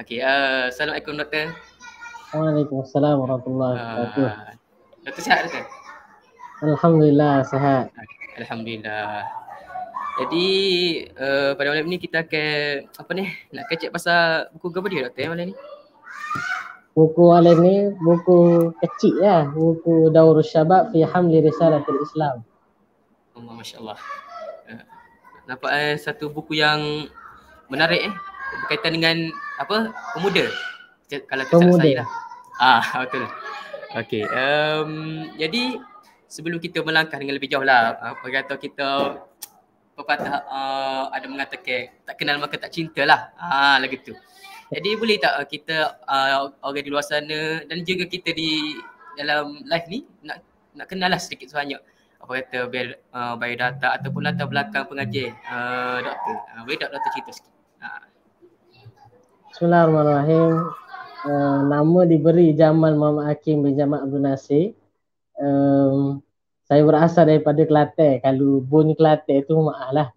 Okey, uh, Assalamualaikum Doktor. Waalaikumsalam Warahmatullahi ah, Wabarakatuh. Uh, Doktor sihat Doktor? Alhamdulillah sihat. Alhamdulillah. Jadi uh, pada malam ni kita akan apa ni nak kecek pasal buku ke apa dia Doktor eh, malam ni? Buku malam ni buku kecil ya, buku Daurus Syabab fi Hamli Risalatul Islam. Allah oh, masya-Allah. Uh, nampak eh satu buku yang menarik eh berkaitan dengan apa pemuda kalau tak salah saya lah ah betul okey um, jadi sebelum kita melangkah dengan lebih jauh lah apa kata kita pepatah uh, ada mengatakan tak kenal maka tak cinta lah ah lagi tu jadi boleh tak eh, kita uh, orang di luar sana dan juga kita di dalam live ni nak nak kenal lah sedikit sebanyak apa kata biar uh, biodata ataupun latar belakang pengajian uh, doktor uh, boleh tak doktor cerita sikit Bismillahirrahmanirrahim. Uh, nama diberi Jamal Muhammad Hakim bin Jamal Abdul Nasir. Um, saya berasal daripada kelate. Kalau bun kelate itu maaf lah.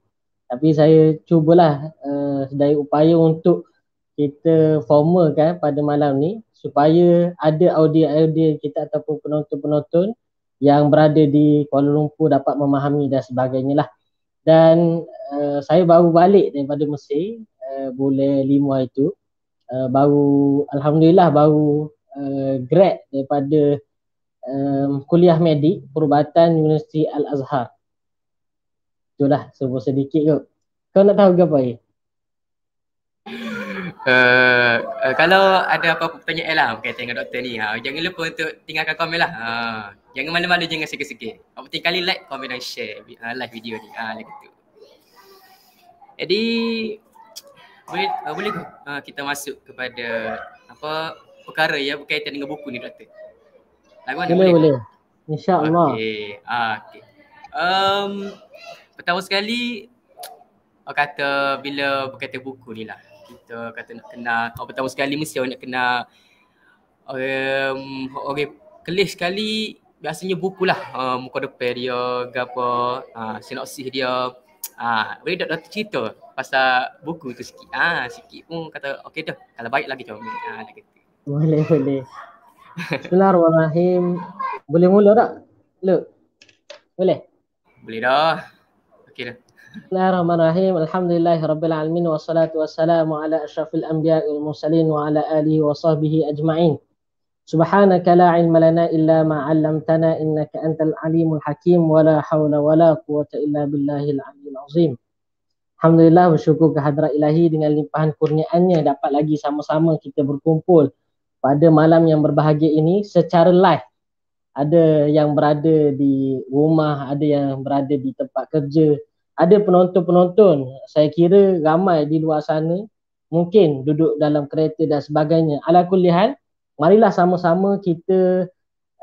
Tapi saya cubalah uh, sedaya upaya untuk kita formalkan pada malam ni supaya ada audio-audio kita ataupun penonton-penonton yang berada di Kuala Lumpur dapat memahami dan sebagainya lah. Dan uh, saya baru balik daripada Mesir uh, bulan 5 hari itu uh, baru alhamdulillah baru uh, grad daripada um, kuliah medik perubatan Universiti Al Azhar. Itulah sebut sedikit kot. Kau nak tahu ke apa ni? Eh? Uh, uh, kalau ada apa-apa pertanyaan lah berkaitan dengan doktor ni ha, Jangan lupa untuk tinggalkan komen lah ha, Jangan malu-malu jangan sikit-sikit Apa penting kali like, komen dan share uh, live video ni ha, like Jadi boleh uh, boleh uh, kita masuk kepada apa perkara yang berkaitan dengan buku ni doktor lagu mana boleh boleh, boleh. insyaallah okey ah, okey um pertama sekali uh, kata bila berkaitan buku ni lah kita kata nak kena. kalau oh, pertama sekali mesti awak nak kena. um, okay. kelih sekali biasanya buku lah uh, muka depan dia gapo uh, sinopsis dia ah uh, boleh doktor cerita pasal buku tu sikit. Ah, ha, sikit pun kata okey dah. Kalau baik lagi jom. Ah, ha, dah kata. Boleh, boleh. Bismillahirrahmanirrahim. Boleh mula tak? Look. Boleh. Boleh dah. Okey dah. Bismillahirrahmanirrahim. Alhamdulillahirabbilalamin wassalatu wassalamu ala asyrafil anbiya'i wal mursalin wa ala alihi wa sahbihi ajma'in. Subhanaka la ilma lana illa ma 'allamtana innaka antal alimul hakim wa la hawla wa la quwwata illa billahil aliyyil azim. Alhamdulillah bersyukur kehadrat ilahi dengan limpahan kurniaannya dapat lagi sama-sama kita berkumpul pada malam yang berbahagia ini secara live. Ada yang berada di rumah, ada yang berada di tempat kerja, ada penonton-penonton. Saya kira ramai di luar sana mungkin duduk dalam kereta dan sebagainya. Alakulihan, marilah sama-sama kita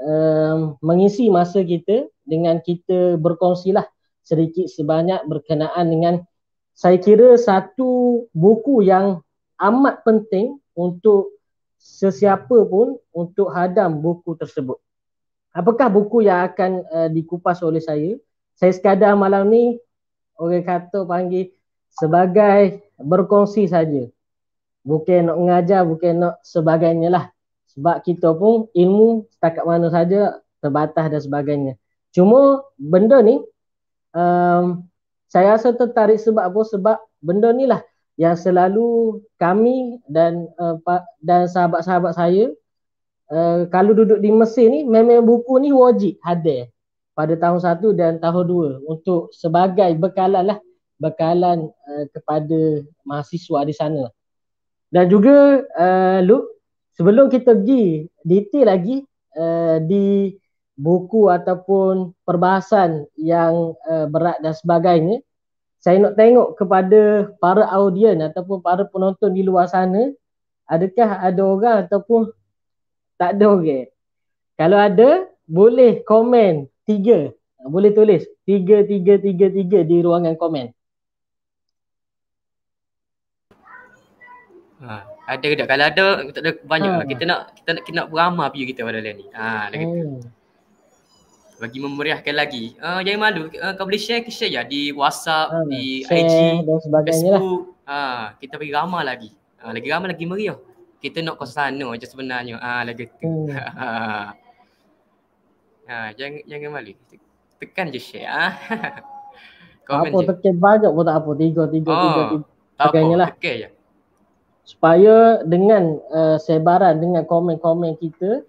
um, mengisi masa kita dengan kita berkongsilah sedikit sebanyak berkenaan dengan saya kira satu buku yang amat penting untuk sesiapa pun untuk hadam buku tersebut. Apakah buku yang akan uh, dikupas oleh saya? Saya sekadar malam ni orang kata panggil sebagai berkongsi saja. Bukan nak mengajar, bukan nak sebagainya lah. Sebab kita pun ilmu setakat mana saja terbatas dan sebagainya. Cuma benda ni um, saya rasa tertarik sebab apa? Sebab benda ni lah yang selalu kami dan uh, dan sahabat-sahabat saya uh, kalau duduk di Mesir ni memang buku ni wajib ada pada tahun satu dan tahun dua untuk sebagai bekalan lah bekalan uh, kepada mahasiswa di sana. Dan juga uh, Luke, sebelum kita pergi detail lagi uh, di buku ataupun perbahasan yang uh, berat dan sebagainya saya nak tengok kepada para audien ataupun para penonton di luar sana adakah ada orang ataupun tak ada orang okay? kalau ada boleh komen tiga boleh tulis tiga tiga tiga tiga di ruangan komen ha, ada tak kalau ada tak ada banyak ha. kita nak kita nak kita nak beramah view kita pada lain ni ha, ha bagi memeriahkan lagi. Uh, jangan malu, uh, kau boleh share ke share ya di WhatsApp, hmm, di share IG, dan sebagainya lah. Facebook. Lah. Uh, kita pergi ramah lagi. Uh, lagi ramah, lagi meriah. Kita nak ke sana aja sebenarnya. Ah, uh, lagi Hmm. ha, jangan jangan malu. Tekan je share. Ah. Komen apa je. tekan banyak pun tak apa. Tiga, tiga, oh, tiga, tiga. Tak apa, lah. tekan je. Supaya dengan uh, sebaran, dengan komen-komen kita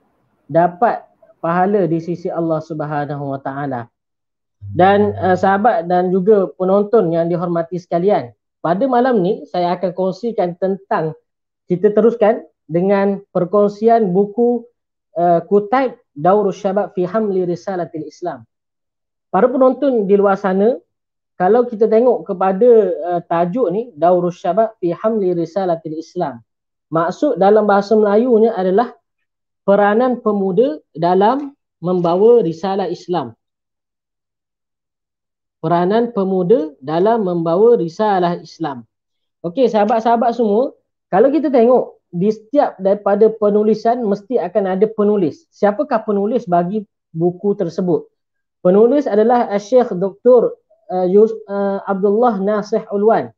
dapat pahala di sisi Allah Subhanahu Wa Taala. Dan uh, sahabat dan juga penonton yang dihormati sekalian, pada malam ni saya akan kongsikan tentang kita teruskan dengan perkongsian buku uh, eh, Kutaib Daurus Syabab fi Hamli Risalatil Islam. Para penonton di luar sana, kalau kita tengok kepada uh, tajuk ni Daurus Syabab fi Hamli Risalatil Islam, maksud dalam bahasa Melayunya adalah peranan pemuda dalam membawa risalah Islam. Peranan pemuda dalam membawa risalah Islam. Okey, sahabat-sahabat semua, kalau kita tengok di setiap daripada penulisan mesti akan ada penulis. Siapakah penulis bagi buku tersebut? Penulis adalah Asyik Dr. Uh, eh, Yus, uh, Abdullah Nasih Ulwan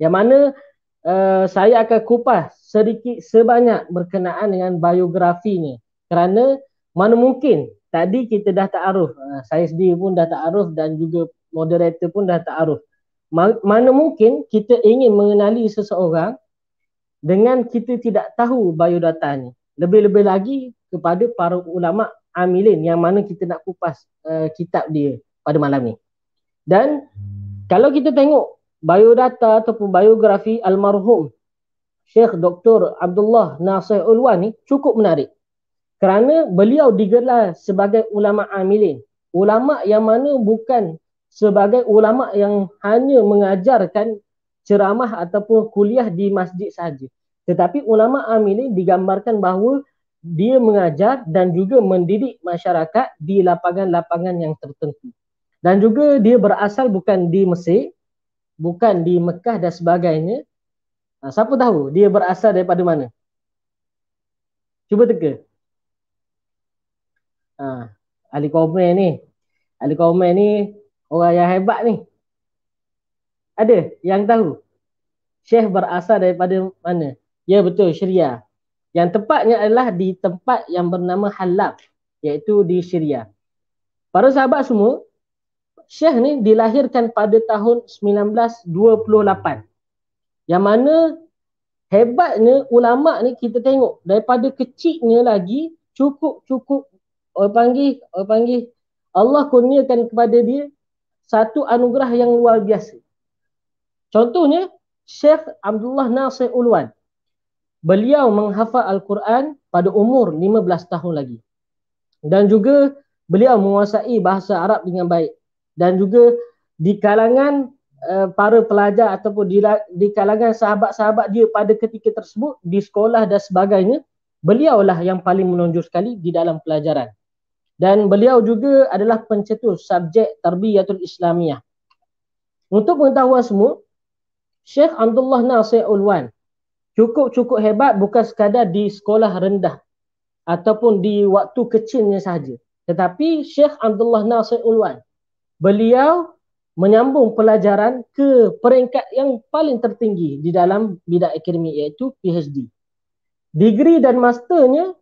yang mana Eh, saya akan kupas sedikit sebanyak berkenaan dengan biografi ni kerana mana mungkin tadi kita dah tak aruf uh, saya sendiri pun dah tak aruf dan juga moderator pun dah tak aruf Ma- mana mungkin kita ingin mengenali seseorang dengan kita tidak tahu biodata ni lebih-lebih lagi kepada para ulama amilin yang mana kita nak kupas uh, kitab dia pada malam ni dan kalau kita tengok biodata ataupun biografi almarhum Syekh Dr. Abdullah Nasir Ulwan ni cukup menarik. Kerana beliau digelar sebagai ulama amilin. Ulama yang mana bukan sebagai ulama yang hanya mengajarkan ceramah ataupun kuliah di masjid sahaja. Tetapi ulama amilin digambarkan bahawa dia mengajar dan juga mendidik masyarakat di lapangan-lapangan yang tertentu. Dan juga dia berasal bukan di Mesir, bukan di Mekah dan sebagainya. Ha, siapa tahu dia berasal daripada mana? Cuba teka. Ha, ahli komen ni. Ahli komen ni orang yang hebat ni. Ada yang tahu? Syekh berasal daripada mana? Ya betul Syria. Yang tepatnya adalah di tempat yang bernama Halab. Iaitu di Syria. Para sahabat semua Syekh ni dilahirkan pada tahun 1928. Yang mana hebatnya ulama ni kita tengok daripada kecilnya lagi cukup-cukup orang panggil orang panggil Allah kurniakan kepada dia satu anugerah yang luar biasa. Contohnya Syekh Abdullah Nasir Ulwan. Beliau menghafal Al-Quran pada umur 15 tahun lagi. Dan juga beliau menguasai bahasa Arab dengan baik dan juga di kalangan uh, para pelajar ataupun di, di kalangan sahabat-sahabat dia pada ketika tersebut di sekolah dan sebagainya beliaulah yang paling menonjol sekali di dalam pelajaran dan beliau juga adalah pencetus subjek tarbiyatul islamiah untuk pengetahuan semua Syekh Abdullah Nasir Ulwan cukup-cukup hebat bukan sekadar di sekolah rendah ataupun di waktu kecilnya sahaja tetapi Syekh Abdullah Nasir Ulwan beliau menyambung pelajaran ke peringkat yang paling tertinggi di dalam bidang akademik iaitu PhD. Degree dan masternya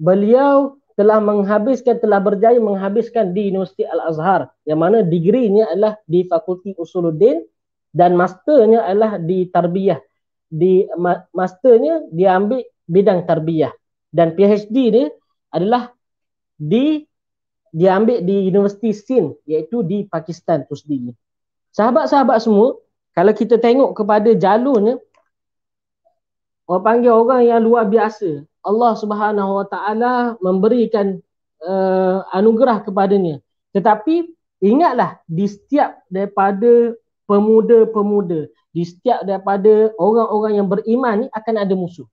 beliau telah menghabiskan telah berjaya menghabiskan di Universiti Al-Azhar yang mana degree-nya adalah di Fakulti Usuluddin dan masternya adalah di Tarbiyah. Di masternya diambil bidang Tarbiyah dan PhD dia adalah di Diambil di Universiti Sin iaitu di Pakistan tu sendiri. Sahabat-sahabat semua, kalau kita tengok kepada jalurnya orang panggil orang yang luar biasa. Allah Subhanahu Wa Taala memberikan uh, anugerah kepadanya. Tetapi ingatlah di setiap daripada pemuda-pemuda, di setiap daripada orang-orang yang beriman ni akan ada musuh.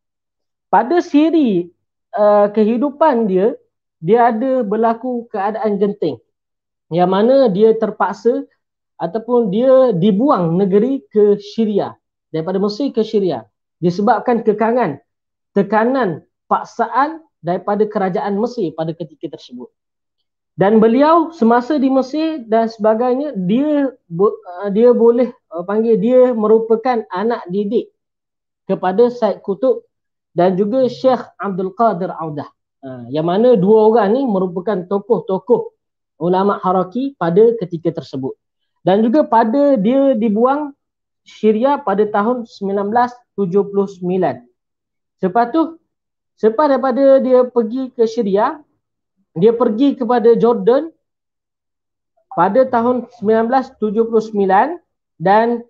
Pada siri uh, kehidupan dia, dia ada berlaku keadaan genting yang mana dia terpaksa ataupun dia dibuang negeri ke Syria daripada Mesir ke Syria disebabkan kekangan tekanan paksaan daripada kerajaan Mesir pada ketika tersebut dan beliau semasa di Mesir dan sebagainya dia uh, dia boleh uh, panggil dia merupakan anak didik kepada Said Kutub dan juga Syekh Abdul Qadir Audah Ha, yang mana dua orang ni merupakan tokoh-tokoh ulama haraki pada ketika tersebut. Dan juga pada dia dibuang Syria pada tahun 1979. Selepas tu, selepas daripada dia pergi ke Syria, dia pergi kepada Jordan pada tahun 1979 dan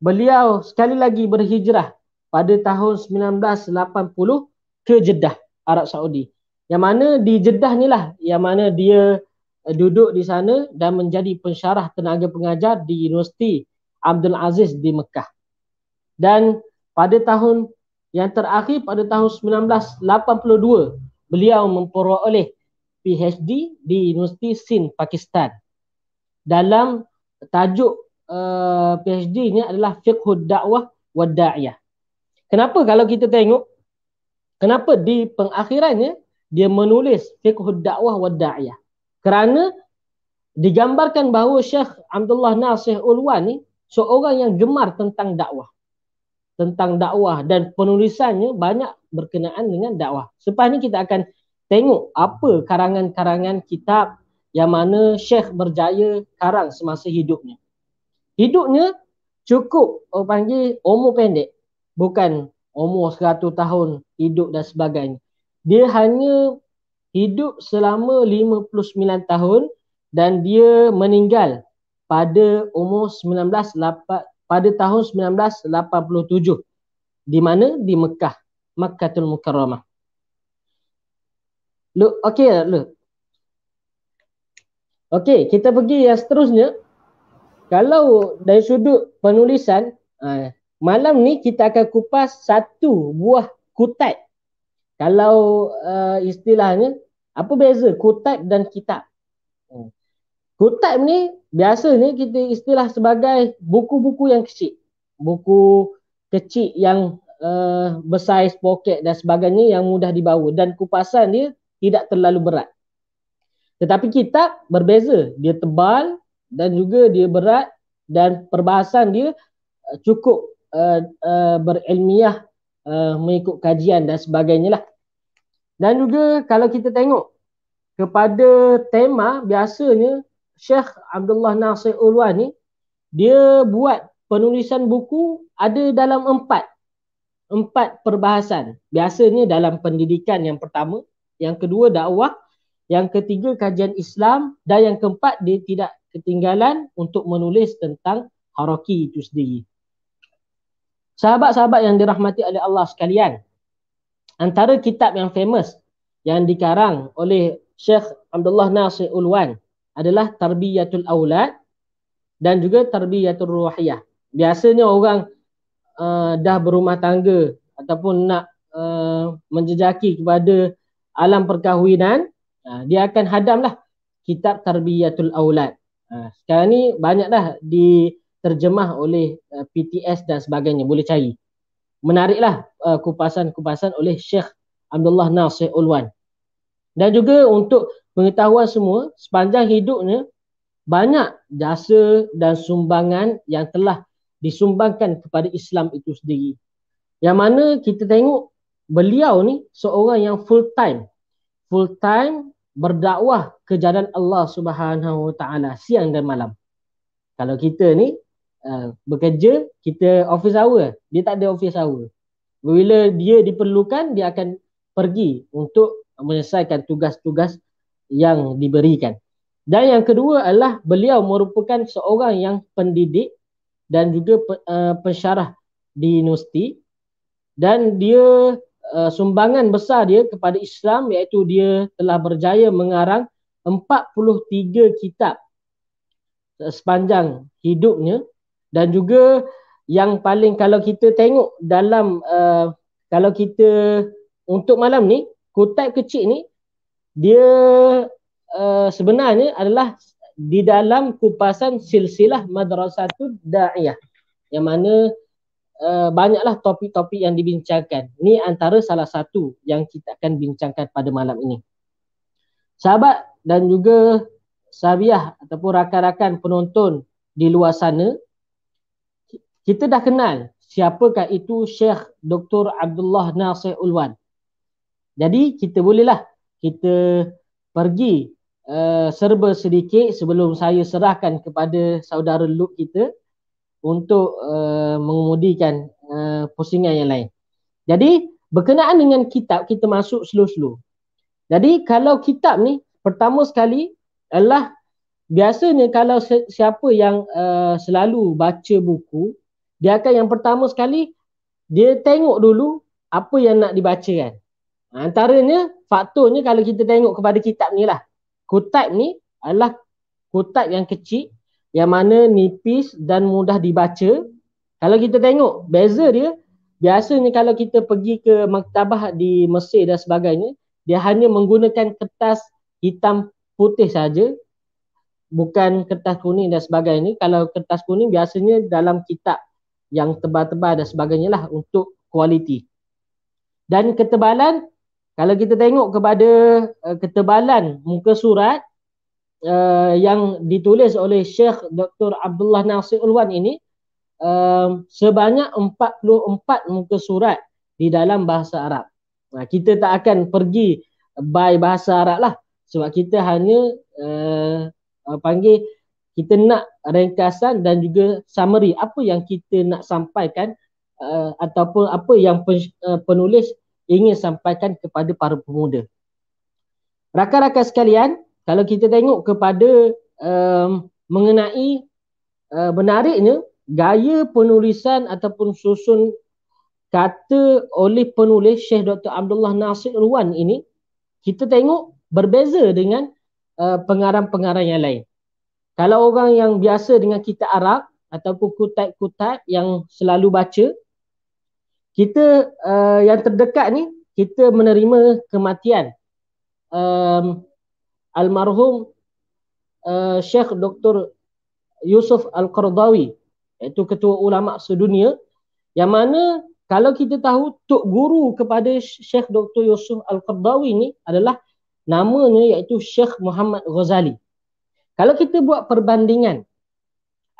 beliau sekali lagi berhijrah pada tahun 1980 ke Jeddah, Arab Saudi yang mana di Jeddah ni lah yang mana dia uh, duduk di sana dan menjadi pensyarah tenaga pengajar di Universiti Abdul Aziz di Mekah. Dan pada tahun yang terakhir pada tahun 1982 beliau memperoleh PhD di Universiti Sindh Pakistan. Dalam tajuk uh, eh, PhD ni adalah Fiqhud Da'wah wa Kenapa kalau kita tengok kenapa di pengakhirannya dia menulis fiqh dakwah wa da'iyah. Kerana digambarkan bahawa Syekh Abdullah Nasih Ulwan ni seorang yang gemar tentang dakwah. Tentang dakwah dan penulisannya banyak berkenaan dengan dakwah. Selepas ni kita akan tengok apa karangan-karangan kitab yang mana Syekh berjaya karang semasa hidupnya. Hidupnya cukup orang panggil umur pendek. Bukan umur 100 tahun hidup dan sebagainya dia hanya hidup selama 59 tahun dan dia meninggal pada umur 198 pada tahun 1987 di mana di Mekah Makkahul Mukarramah. Lu okey tak lu. Okey, kita pergi yang seterusnya. Kalau dari sudut penulisan, eh, malam ni kita akan kupas satu buah kutat kalau uh, istilahnya apa beza kutab dan kitab hmm. kutab ni biasa biasanya kita istilah sebagai buku-buku yang kecil buku kecil yang uh, bersaiz poket dan sebagainya yang mudah dibawa dan kupasan dia tidak terlalu berat tetapi kitab berbeza dia tebal dan juga dia berat dan perbahasan dia uh, cukup uh, uh, berilmiah uh, mengikut kajian dan sebagainya lah. Dan juga kalau kita tengok kepada tema biasanya Syekh Abdullah Nasir Ulwah ni dia buat penulisan buku ada dalam empat empat perbahasan. Biasanya dalam pendidikan yang pertama, yang kedua dakwah, yang ketiga kajian Islam dan yang keempat dia tidak ketinggalan untuk menulis tentang haraki itu sendiri. Sahabat-sahabat yang dirahmati oleh Allah sekalian, antara kitab yang famous yang dikarang oleh Syekh Abdullah Nasir Ulwan adalah Tarbiyatul Aulad dan juga Tarbiyatul Ruhiyah. Biasanya orang uh, dah berumah tangga ataupun nak uh, menjejaki kepada alam perkahwinan, uh, dia akan hadamlah kitab Tarbiyatul Aulad. Uh, sekarang ni banyaklah di terjemah oleh uh, PTS dan sebagainya boleh cari menariklah uh, kupasan-kupasan oleh Syekh Abdullah Nasir Ulwan dan juga untuk pengetahuan semua sepanjang hidupnya banyak jasa dan sumbangan yang telah disumbangkan kepada Islam itu sendiri yang mana kita tengok beliau ni seorang yang full time full time berdakwah ke jalan Allah Subhanahu Wa Taala siang dan malam kalau kita ni Ah, bekerja kita office hour dia tak ada office hour bila dia diperlukan dia akan pergi untuk menyelesaikan tugas-tugas yang diberikan dan yang kedua adalah beliau merupakan seorang yang pendidik dan juga uh, pensyarah di universiti dan dia uh, sumbangan besar dia kepada Islam iaitu dia telah berjaya mengarang 43 kitab sepanjang hidupnya dan juga yang paling kalau kita tengok dalam uh, kalau kita untuk malam ni kutip kecil ni dia uh, sebenarnya adalah di dalam kupasan silsilah madrasatul da'iyah yang mana uh, banyaklah topik-topik yang dibincangkan ni antara salah satu yang kita akan bincangkan pada malam ini sahabat dan juga sahabiah ataupun rakan-rakan penonton di luar sana kita dah kenal siapakah itu Syekh Dr. Abdullah Nasir Ulwan. Jadi kita bolehlah kita pergi uh, serba sedikit sebelum saya serahkan kepada saudara Luk kita untuk uh, mengemudikan uh, pusingan yang lain. Jadi berkenaan dengan kitab kita masuk slow-slow. Jadi kalau kitab ni pertama sekali adalah biasanya kalau siapa yang uh, selalu baca buku dia akan yang pertama sekali dia tengok dulu apa yang nak dibaca kan. Antaranya faktornya kalau kita tengok kepada kitab ni lah. Kutab ni adalah kutab yang kecil yang mana nipis dan mudah dibaca. Kalau kita tengok beza dia biasanya kalau kita pergi ke maktabah di Mesir dan sebagainya dia hanya menggunakan kertas hitam putih saja bukan kertas kuning dan sebagainya. Kalau kertas kuning biasanya dalam kitab yang tebal-tebal dan sebagainya lah untuk kualiti. Dan ketebalan, kalau kita tengok kepada uh, eh, ketebalan muka surat uh, yang ditulis oleh Syekh Dr. Abdullah Nasir Ulwan ini, um, sebanyak 44 muka surat di dalam bahasa Arab. Nah, kita tak akan pergi by bahasa Arab lah sebab kita hanya uh, panggil kita nak ringkasan dan juga summary apa yang kita nak sampaikan uh, ataupun apa yang pen, uh, penulis ingin sampaikan kepada para pemuda. Rakan-rakan sekalian, kalau kita tengok kepada um, mengenai uh, menariknya gaya penulisan ataupun susun kata oleh penulis Syekh Dr. Abdullah Nasir Ruan ini kita tengok berbeza dengan uh, pengarang-pengarang yang lain. Kalau orang yang biasa dengan kitab Arab ataupun kutab-kutab yang selalu baca, kita uh, yang terdekat ni kita menerima kematian um, almarhum uh, eh, Syekh Dr. Yusuf Al-Qardawi iaitu ketua ulama sedunia yang mana kalau kita tahu tok guru kepada Syekh Dr. Yusuf Al-Qardawi ni adalah namanya iaitu Syekh Muhammad Ghazali. Kalau kita buat perbandingan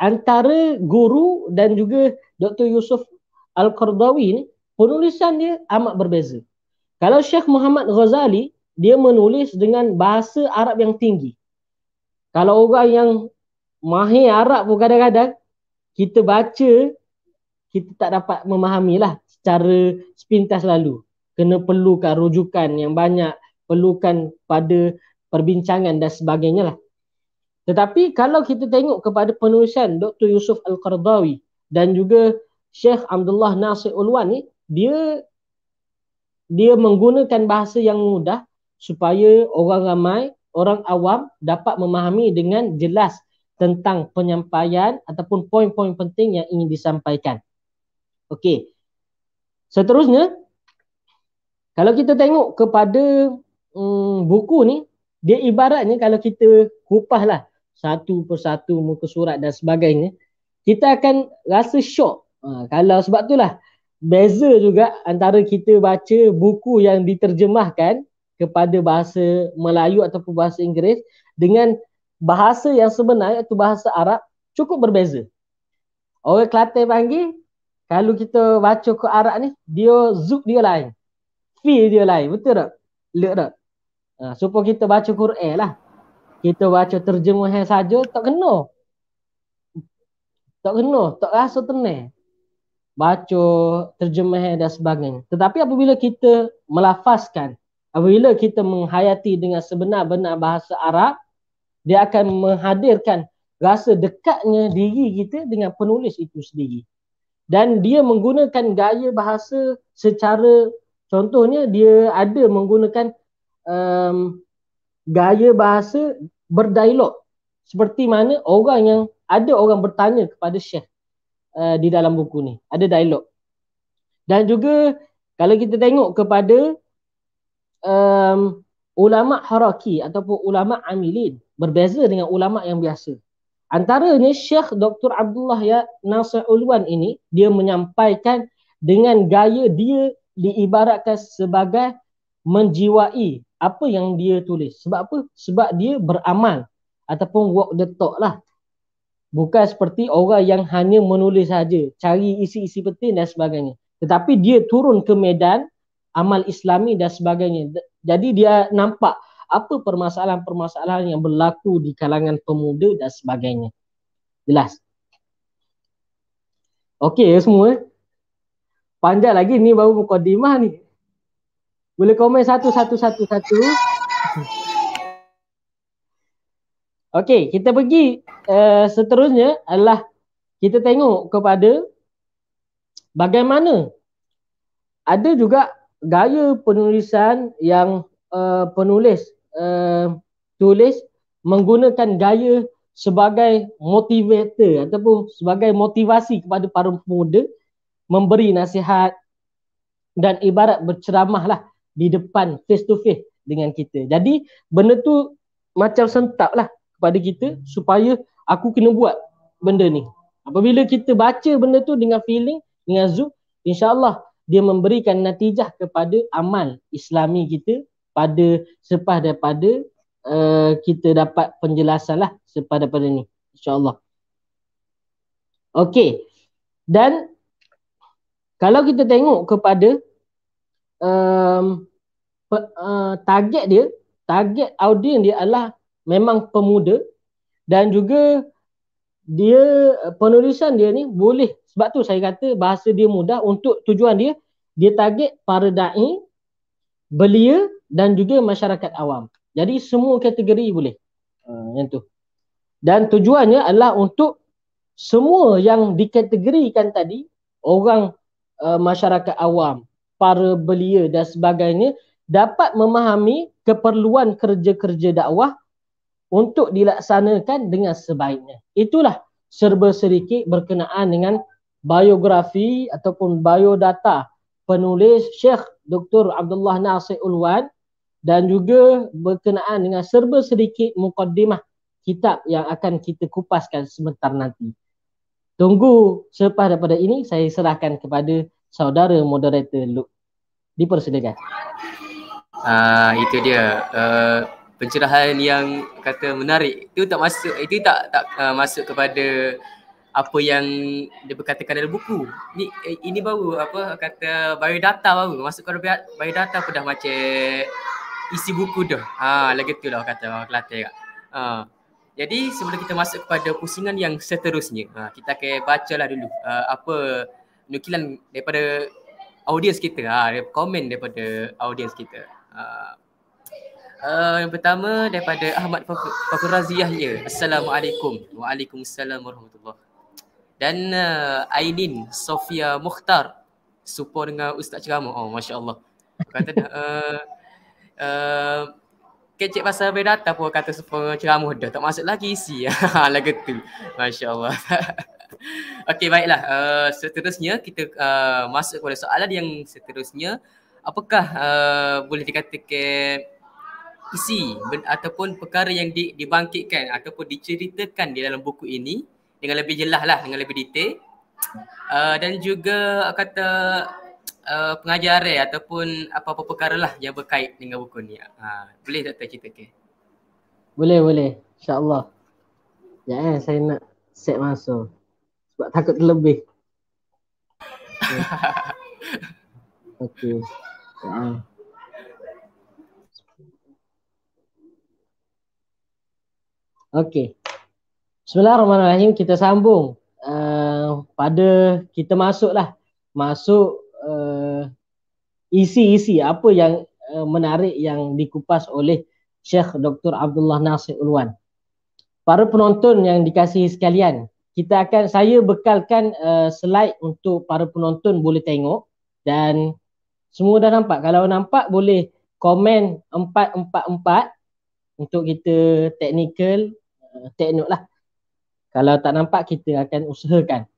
antara guru dan juga Dr. Yusuf Al-Qardawi ni, penulisan dia amat berbeza. Kalau Syekh Muhammad Ghazali, dia menulis dengan bahasa Arab yang tinggi. Kalau orang yang mahir Arab pun kadang-kadang, kita baca, kita tak dapat memahamilah secara sepintas lalu. Kena perlukan rujukan yang banyak, perlukan pada perbincangan dan sebagainya lah. Tetapi kalau kita tengok kepada penulisan Dr. Yusuf Al-Qardawi dan juga Syekh Abdullah Nasir Ulwan ni, dia dia menggunakan bahasa yang mudah supaya orang ramai, orang awam dapat memahami dengan jelas tentang penyampaian ataupun poin-poin penting yang ingin disampaikan. Okey. Seterusnya, kalau kita tengok kepada um, buku ni, dia ibaratnya kalau kita kupahlah lah satu persatu muka surat dan sebagainya kita akan rasa shock ha, kalau sebab itulah beza juga antara kita baca buku yang diterjemahkan kepada bahasa Melayu ataupun bahasa Inggeris dengan bahasa yang sebenar iaitu bahasa Arab cukup berbeza. Orang Kelantan panggil kalau kita baca ke Arab ni dia zuk dia lain. Feel dia lain. Betul tak? Lek tak? Ha, supaya kita baca Quran lah kita baca terjemahan saja tak kena. Tak kena, tak rasa tenang. Baca terjemahan dan sebagainya. Tetapi apabila kita melafazkan, apabila kita menghayati dengan sebenar-benar bahasa Arab, dia akan menghadirkan rasa dekatnya diri kita dengan penulis itu sendiri. Dan dia menggunakan gaya bahasa secara contohnya dia ada menggunakan um, gaya bahasa berdialog seperti mana orang yang ada orang bertanya kepada syekh uh, di dalam buku ni ada dialog dan juga kalau kita tengok kepada um, ulama haraki ataupun ulama amilin berbeza dengan ulama yang biasa antara antaranya syekh Dr. Abdullah ya Nasir Ulwan ini dia menyampaikan dengan gaya dia diibaratkan sebagai menjiwai apa yang dia tulis. Sebab apa? Sebab dia beramal ataupun walk the talk lah. Bukan seperti orang yang hanya menulis saja, cari isi-isi penting dan sebagainya. Tetapi dia turun ke medan amal islami dan sebagainya. Jadi dia nampak apa permasalahan-permasalahan yang berlaku di kalangan pemuda dan sebagainya. Jelas? Okey ya semua. Panjang lagi ni baru mukadimah ni. Boleh komen satu satu satu satu. Okey, kita pergi uh, seterusnya adalah kita tengok kepada bagaimana ada juga gaya penulisan yang uh, penulis uh, tulis menggunakan gaya sebagai motivator ataupun sebagai motivasi kepada para pemuda memberi nasihat dan ibarat berceramah lah di depan face to face dengan kita. Jadi benda tu macam sentap lah kepada kita supaya aku kena buat benda ni. Apabila kita baca benda tu dengan feeling, dengan zoom, insyaAllah dia memberikan natijah kepada amal islami kita pada sepah daripada uh, kita dapat penjelasan lah sepah daripada ni. InsyaAllah. Okay. Dan kalau kita tengok kepada um, pe, uh, target dia, target audien dia adalah memang pemuda dan juga dia penulisan dia ni boleh sebab tu saya kata bahasa dia mudah untuk tujuan dia dia target para dai belia dan juga masyarakat awam. Jadi semua kategori boleh. Uh, yang tu. Dan tujuannya adalah untuk semua yang dikategorikan tadi orang uh, masyarakat awam, para belia dan sebagainya dapat memahami keperluan kerja-kerja dakwah untuk dilaksanakan dengan sebaiknya. Itulah serba sedikit berkenaan dengan biografi ataupun biodata penulis Syekh Dr. Abdullah Nasir Ulwan dan juga berkenaan dengan serba sedikit mukaddimah kitab yang akan kita kupaskan sebentar nanti. Tunggu selepas daripada ini saya serahkan kepada saudara moderator Luke. Dipersilakan. Ah uh, itu dia. Uh, pencerahan yang kata menarik itu tak masuk itu tak tak uh, masuk kepada apa yang dia berkatakan dalam buku. Ni eh, ini baru apa kata bio data baru masuk kepada bio data pun dah macam isi buku dah. Ha lagi tu lah kata orang Kelantan Ha. Jadi sebelum kita masuk kepada pusingan yang seterusnya, ha, kita akan bacalah dulu apa nukilan daripada audiens kita ah ha, komen daripada audiens kita ha. uh, yang pertama daripada Ahmad Fakhrul Raziah ya assalamualaikum waalaikumsalam warahmatullahi dan uh, Aidin Sofia Mukhtar support dengan ustaz ceramah oh masya Allah. kata uh, ah, uh, kecik pasal berdata pun kata support ceramah dah tak masuk lagi isi lah masya Allah. Okey baiklah uh, seterusnya kita uh, masuk kepada soalan yang seterusnya apakah uh, boleh dikatakan isi ataupun perkara yang di, dibangkitkan ataupun diceritakan di dalam buku ini dengan lebih jelas lah dengan lebih detail uh, dan juga kata uh, pengajar ataupun apa-apa perkara lah yang berkait dengan buku ni uh, boleh tak ceritakan? Boleh boleh insyaAllah Sekejap ya, saya nak set masuk sebab takut terlebih. Okey. Okey. Uh. Ah. Okey. Bismillahirrahmanirrahim. Kita sambung. Uh, pada kita masuklah. Masuk uh, ah, isi-isi apa yang uh, menarik yang dikupas oleh Syekh Dr. Abdullah Nasir Ulwan. Para penonton yang dikasihi sekalian, kita akan saya bekalkan uh, slide untuk para penonton boleh tengok dan semua dah nampak kalau nampak boleh komen 444 untuk kita technical uh, eh, teknik lah kalau tak nampak kita akan usahakan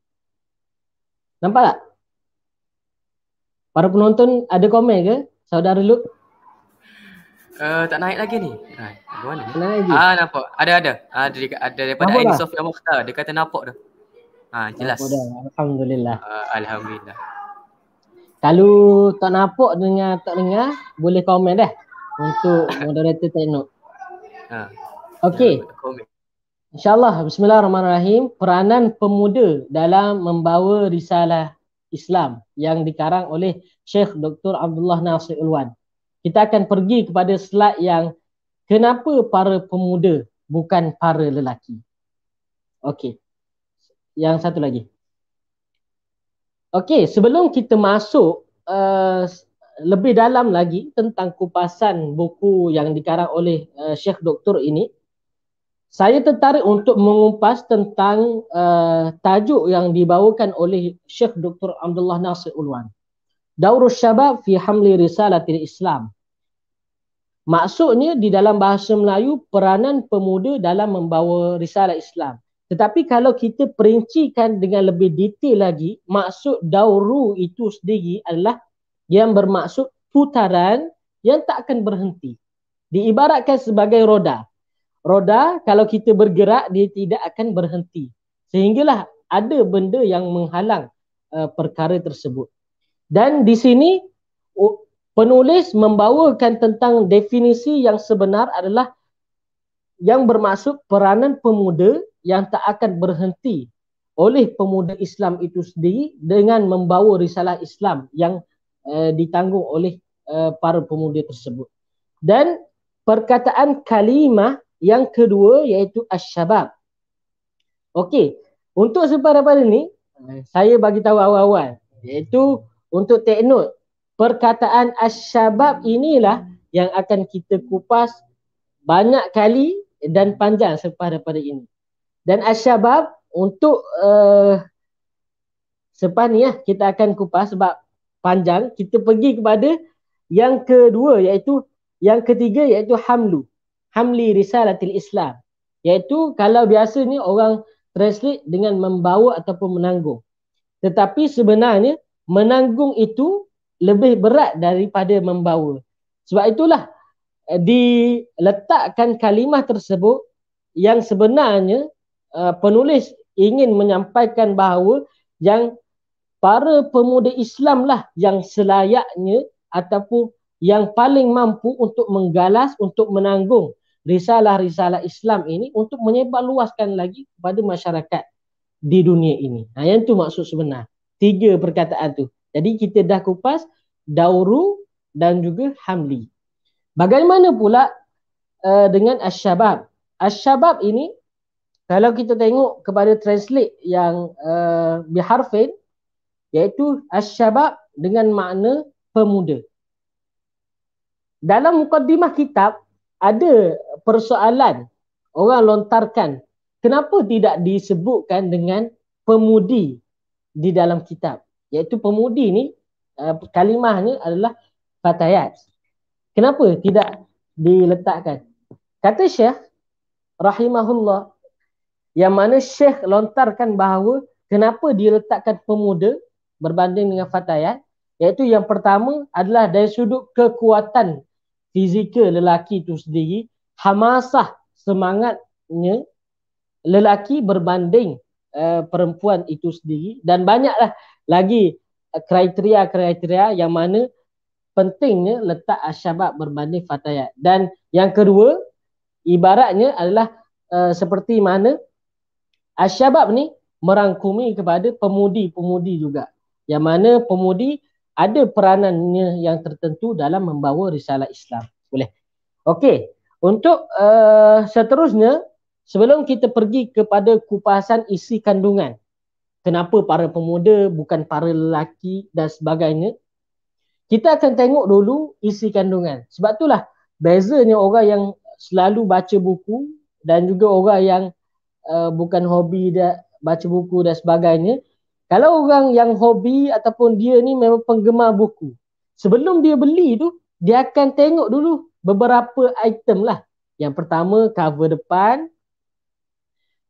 nampak tak para penonton ada komen ke saudara Luke Uh, tak naik lagi ni. Ha, mana Naik lagi. Ah nampak. Ada ada. Ah dari ada daripada Aini Sofia Mokhtar. Dia kata nampak ah, dah. Ha jelas. Alhamdulillah. Uh, alhamdulillah. Kalau tak nampak dengar tak dengar boleh komen dah untuk moderator take ah. Ha. Okey. Komen. Insya-Allah bismillahirrahmanirrahim peranan pemuda dalam membawa risalah Islam yang dikarang oleh Syekh Dr. Abdullah Nasir Ulwan kita akan pergi kepada slide yang kenapa para pemuda bukan para lelaki. Okey. Yang satu lagi. Okey, sebelum kita masuk uh, lebih dalam lagi tentang kupasan buku yang dikarang oleh uh, eh, Syekh Doktor ini, saya tertarik untuk mengupas tentang uh, tajuk yang dibawakan oleh Syekh Doktor Abdullah Nasir Ulwan. Daurus Syabab fi Hamli Risalatil Islam. Maksudnya di dalam bahasa Melayu peranan pemuda dalam membawa risalah Islam. Tetapi kalau kita perincikan dengan lebih detail lagi, maksud dauru itu sendiri adalah yang bermaksud putaran yang tak akan berhenti. Diibaratkan sebagai roda. Roda kalau kita bergerak dia tidak akan berhenti. Sehinggalah ada benda yang menghalang uh, perkara tersebut. Dan di sini penulis membawakan tentang definisi yang sebenar adalah yang bermaksud peranan pemuda yang tak akan berhenti oleh pemuda Islam itu sendiri dengan membawa risalah Islam yang uh, ditanggung oleh uh, para pemuda tersebut. Dan perkataan kalimah yang kedua iaitu asy Okey, untuk sebab daripada ni eh, saya bagi tahu awal-awal iaitu untuk take perkataan asyabab inilah yang akan kita kupas banyak kali dan panjang selepas daripada ini. Dan asyabab untuk uh, selepas ni ya, kita akan kupas sebab panjang. Kita pergi kepada yang kedua iaitu yang ketiga iaitu hamlu. Hamli risalatil Islam. Iaitu kalau biasa ni orang translate dengan membawa ataupun menanggung. Tetapi sebenarnya menanggung itu lebih berat daripada membawa. Sebab itulah uh, diletakkan kalimah tersebut yang sebenarnya uh, penulis ingin menyampaikan bahawa yang para pemuda Islam lah yang selayaknya ataupun yang paling mampu untuk menggalas, untuk menanggung risalah-risalah Islam ini untuk menyebar luaskan lagi kepada masyarakat di dunia ini. Nah, ha, yang tu maksud sebenar. Tiga perkataan tu. Jadi kita dah kupas dauru dan juga hamli. Bagaimana pula uh, dengan asyabab? Asyabab ini kalau kita tengok kepada translate yang uh, biharfin iaitu asyabab dengan makna pemuda. Dalam mukaddimah kitab ada persoalan orang lontarkan kenapa tidak disebutkan dengan pemudi di dalam kitab iaitu pemudi ni uh, kalimahnya adalah fatayat. Kenapa tidak diletakkan? Kata Syekh rahimahullah yang mana Syekh lontarkan bahawa kenapa diletakkan pemuda berbanding dengan fatayat iaitu yang pertama adalah dari sudut kekuatan fizikal lelaki itu sendiri hamasah semangatnya lelaki berbanding uh, perempuan itu sendiri dan banyaklah lagi eh, kriteria-kriteria yang mana pentingnya letak asyabab berbanding fatayat dan yang kedua ibaratnya adalah uh, seperti mana asyabab ni merangkumi kepada pemudi-pemudi juga yang mana pemudi ada peranannya yang tertentu dalam membawa risalah Islam boleh okey untuk uh, seterusnya sebelum kita pergi kepada kupasan isi kandungan kenapa para pemuda bukan para lelaki dan sebagainya kita akan tengok dulu isi kandungan sebab itulah bezanya orang yang selalu baca buku dan juga orang yang uh, bukan hobi dah baca buku dan sebagainya kalau orang yang hobi ataupun dia ni memang penggemar buku sebelum dia beli tu dia akan tengok dulu beberapa item lah yang pertama cover depan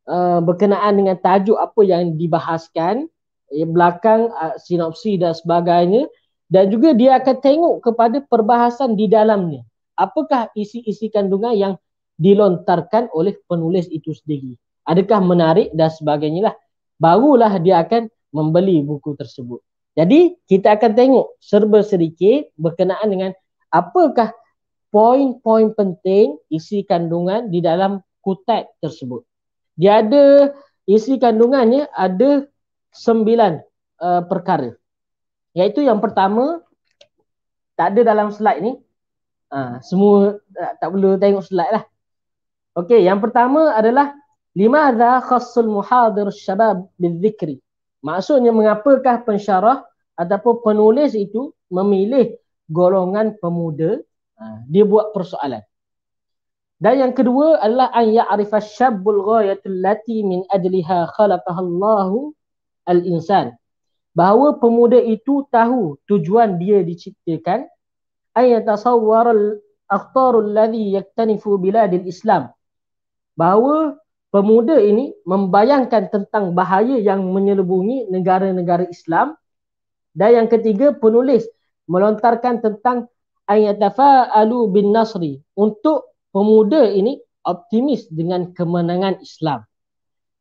Uh, berkenaan dengan tajuk apa yang dibahaskan eh, belakang uh, sinopsi dan sebagainya dan juga dia akan tengok kepada perbahasan di dalamnya apakah isi-isi kandungan yang dilontarkan oleh penulis itu sendiri adakah menarik dan sebagainya lah barulah dia akan membeli buku tersebut jadi kita akan tengok serba sedikit berkenaan dengan apakah poin-poin penting isi kandungan di dalam kutat tersebut dia ada isi kandungannya ada sembilan uh, perkara. Iaitu yang pertama, tak ada dalam slide ni. Ha, semua tak, tak perlu tengok slide lah. Okey, yang pertama adalah lima limadha khassul muhadir syabab bizikri. Maksudnya mengapakah pensyarah ataupun penulis itu memilih golongan pemuda? Ha, dia buat persoalan. Dan yang kedua adalah an ya'rifa syabbul ghayatul lati min ajliha khalaqahu Allah al-insan. Bahawa pemuda itu tahu tujuan dia diciptakan ay tasawwara al-akhtarul ladhi yaktanifu biladil Islam. Bahawa pemuda ini membayangkan tentang bahaya yang menyelubungi negara-negara Islam. Dan yang ketiga penulis melontarkan tentang ayatafa'alu bin nasri untuk pemuda ini optimis dengan kemenangan Islam.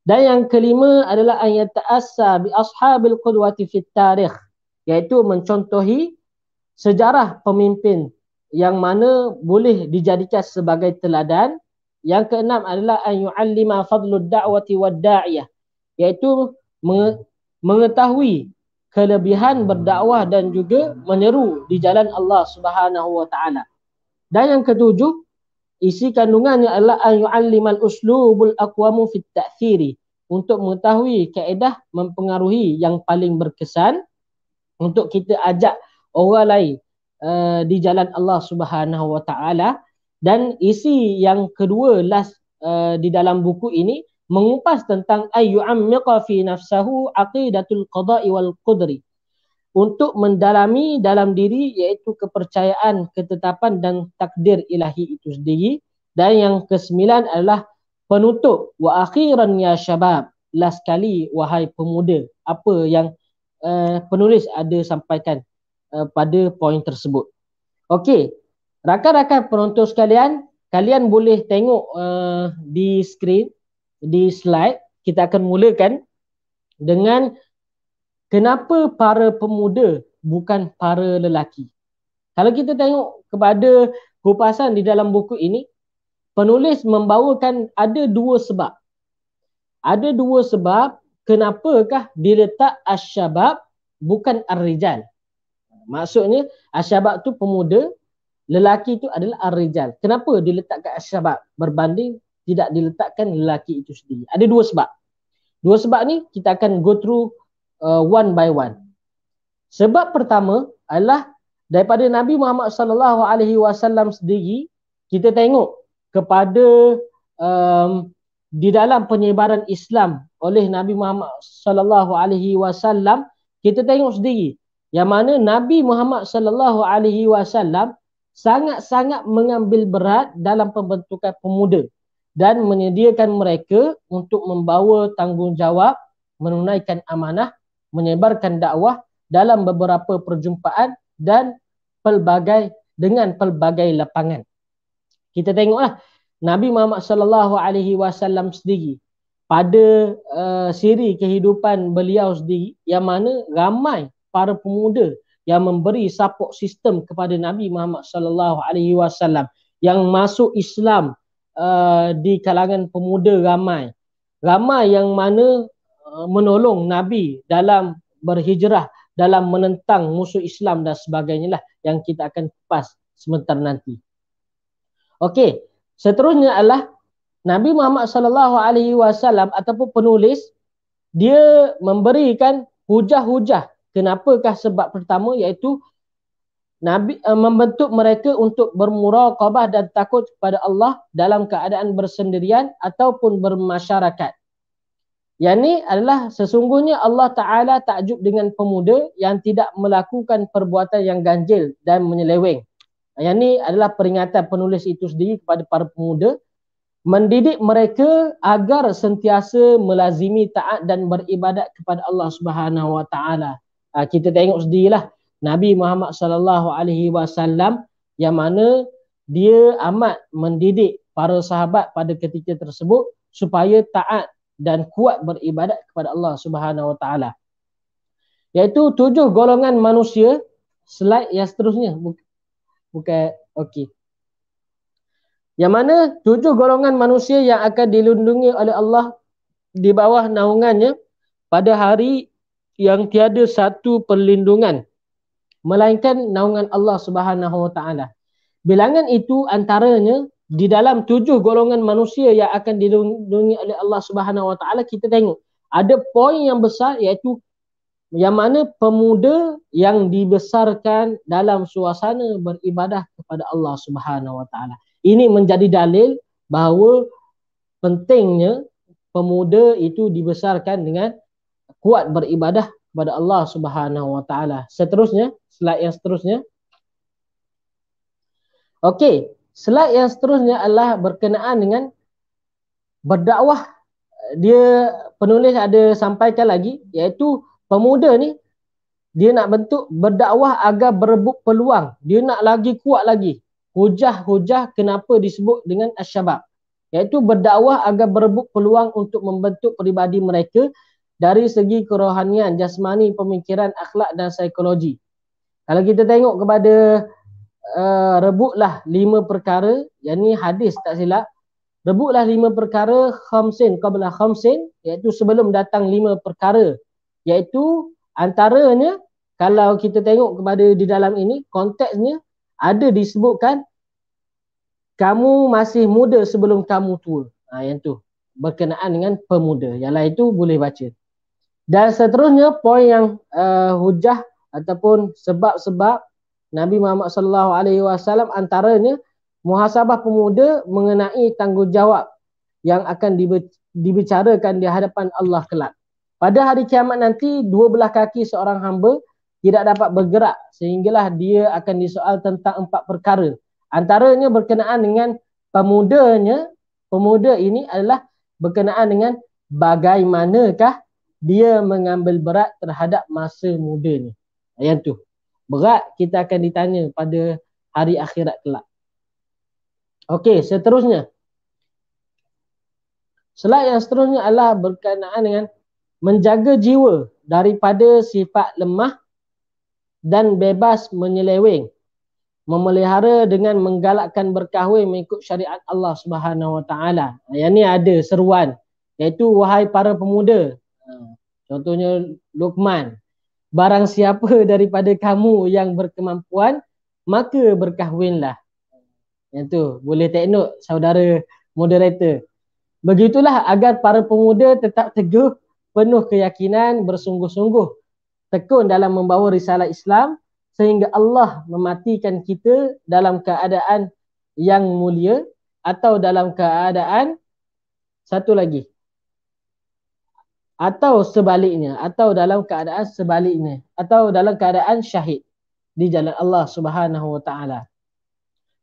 Dan yang kelima adalah ayat ta'assa bi ashabil qudwati fit tarikh iaitu mencontohi sejarah pemimpin yang mana boleh dijadikan sebagai teladan. Yang keenam adalah an yu'allima fadlu da'wati wad da'iyah iaitu mengetahui kelebihan berdakwah dan juga menyeru di jalan Allah Subhanahu wa taala. Dan yang ketujuh isi kandungannya adalah al-yu'alliman uslubul aqwamu fit ta'thiri untuk mengetahui kaedah mempengaruhi yang paling berkesan untuk kita ajak orang lain uh, di jalan Allah Subhanahu wa taala dan isi yang kedua last uh, di dalam buku ini mengupas tentang ayyu'ammiqa fi nafsahu aqidatul qada'i wal qudri untuk mendalami dalam diri iaitu kepercayaan, ketetapan dan takdir ilahi itu sendiri dan yang kesembilan adalah penutup wa akhiran ya syabab last kali wahai pemuda apa yang uh, penulis ada sampaikan uh, pada poin tersebut okey rakan-rakan penonton sekalian kalian boleh tengok uh, di skrin di slide kita akan mulakan dengan kenapa para pemuda bukan para lelaki? Kalau kita tengok kepada kupasan di dalam buku ini, penulis membawakan ada dua sebab. Ada dua sebab kenapakah diletak asyabab bukan ar-rijal. Maksudnya asyabab tu pemuda, lelaki tu adalah ar-rijal. Kenapa diletakkan asyabab berbanding tidak diletakkan lelaki itu sendiri? Ada dua sebab. Dua sebab ni kita akan go through uh, one by one. Sebab pertama adalah daripada Nabi Muhammad sallallahu alaihi wasallam sendiri kita tengok kepada um, di dalam penyebaran Islam oleh Nabi Muhammad sallallahu alaihi wasallam kita tengok sendiri yang mana Nabi Muhammad sallallahu alaihi wasallam sangat-sangat mengambil berat dalam pembentukan pemuda dan menyediakan mereka untuk membawa tanggungjawab menunaikan amanah menyebarkan dakwah dalam beberapa perjumpaan dan pelbagai dengan pelbagai lapangan. Kita tengoklah Nabi Muhammad sallallahu alaihi wasallam sendiri pada uh, siri kehidupan beliau sendiri yang mana ramai para pemuda yang memberi support sistem kepada Nabi Muhammad sallallahu alaihi wasallam yang masuk Islam uh, di kalangan pemuda ramai ramai yang mana Eh, menolong Nabi dalam berhijrah dalam menentang musuh Islam dan sebagainya lah yang kita akan kupas sebentar nanti. Okey, seterusnya adalah Nabi Muhammad sallallahu alaihi wasallam ataupun penulis dia memberikan hujah-hujah kenapakah sebab pertama iaitu Nabi uh, membentuk mereka untuk bermuraqabah dan takut kepada Allah dalam keadaan bersendirian ataupun bermasyarakat. Yang ni adalah sesungguhnya Allah Ta'ala takjub dengan pemuda yang tidak melakukan perbuatan yang ganjil dan menyeleweng. Yang ni adalah peringatan penulis itu sendiri kepada para pemuda. Mendidik mereka agar sentiasa melazimi taat dan beribadat kepada Allah Subhanahu Wa Taala. Ha, kita tengok sendirilah Nabi Muhammad Sallallahu Alaihi Wasallam yang mana dia amat mendidik para sahabat pada ketika tersebut supaya taat dan kuat beribadat kepada Allah Subhanahu Wa Taala. Yaitu tujuh golongan manusia slide yang seterusnya bukan okey. Yang mana tujuh golongan manusia yang akan dilindungi oleh Allah di bawah naungannya pada hari yang tiada satu perlindungan melainkan naungan Allah Subhanahu Wa Taala. Bilangan itu antaranya di dalam tujuh golongan manusia yang akan dilindungi oleh Allah Subhanahu Wa Taala kita tengok ada poin yang besar iaitu yang mana pemuda yang dibesarkan dalam suasana beribadah kepada Allah Subhanahu Wa Taala. Ini menjadi dalil bahawa pentingnya pemuda itu dibesarkan dengan kuat beribadah kepada Allah Subhanahu Wa Taala. Seterusnya, slide yang seterusnya. Okey, Slide yang seterusnya adalah berkenaan dengan berdakwah. Dia penulis ada sampaikan lagi iaitu pemuda ni dia nak bentuk berdakwah agar berebut peluang. Dia nak lagi kuat lagi. Hujah-hujah kenapa disebut dengan asyabab. Iaitu berdakwah agar berebut peluang untuk membentuk peribadi mereka dari segi kerohanian, jasmani, pemikiran, akhlak dan psikologi. Kalau kita tengok kepada uh, rebutlah lima perkara, yang ni hadis tak silap. Rebutlah lima perkara khamsin qabla khamsin, iaitu sebelum datang lima perkara. Iaitu antaranya kalau kita tengok kepada di dalam ini konteksnya ada disebutkan kamu masih muda sebelum kamu tua. Ha, yang tu berkenaan dengan pemuda. Yang lain itu boleh baca. Dan seterusnya poin yang uh, hujah ataupun sebab-sebab Nabi Muhammad sallallahu alaihi wasallam antaranya muhasabah pemuda mengenai tanggungjawab yang akan dibicarakan di hadapan Allah kelak. Pada hari kiamat nanti dua belah kaki seorang hamba tidak dapat bergerak sehinggalah dia akan disoal tentang empat perkara. Antaranya berkenaan dengan pemudanya, pemuda ini adalah berkenaan dengan bagaimanakah dia mengambil berat terhadap masa mudanya. Ayat tu berat kita akan ditanya pada hari akhirat kelak. Okey, seterusnya. Selain yang seterusnya adalah berkenaan dengan menjaga jiwa daripada sifat lemah dan bebas menyeleweng. Memelihara dengan menggalakkan berkahwin mengikut syariat Allah Subhanahu Wa Taala. Yang ni ada seruan iaitu wahai para pemuda. Ha, contohnya Luqman barang siapa daripada kamu yang berkemampuan maka berkahwinlah. Yang tu boleh take note saudara moderator. Begitulah agar para pemuda tetap teguh, penuh keyakinan, bersungguh-sungguh tekun dalam membawa risalah Islam sehingga Allah mematikan kita dalam keadaan yang mulia atau dalam keadaan satu lagi atau sebaliknya atau dalam keadaan sebaliknya atau dalam keadaan syahid di jalan Allah Subhanahu Wa Taala.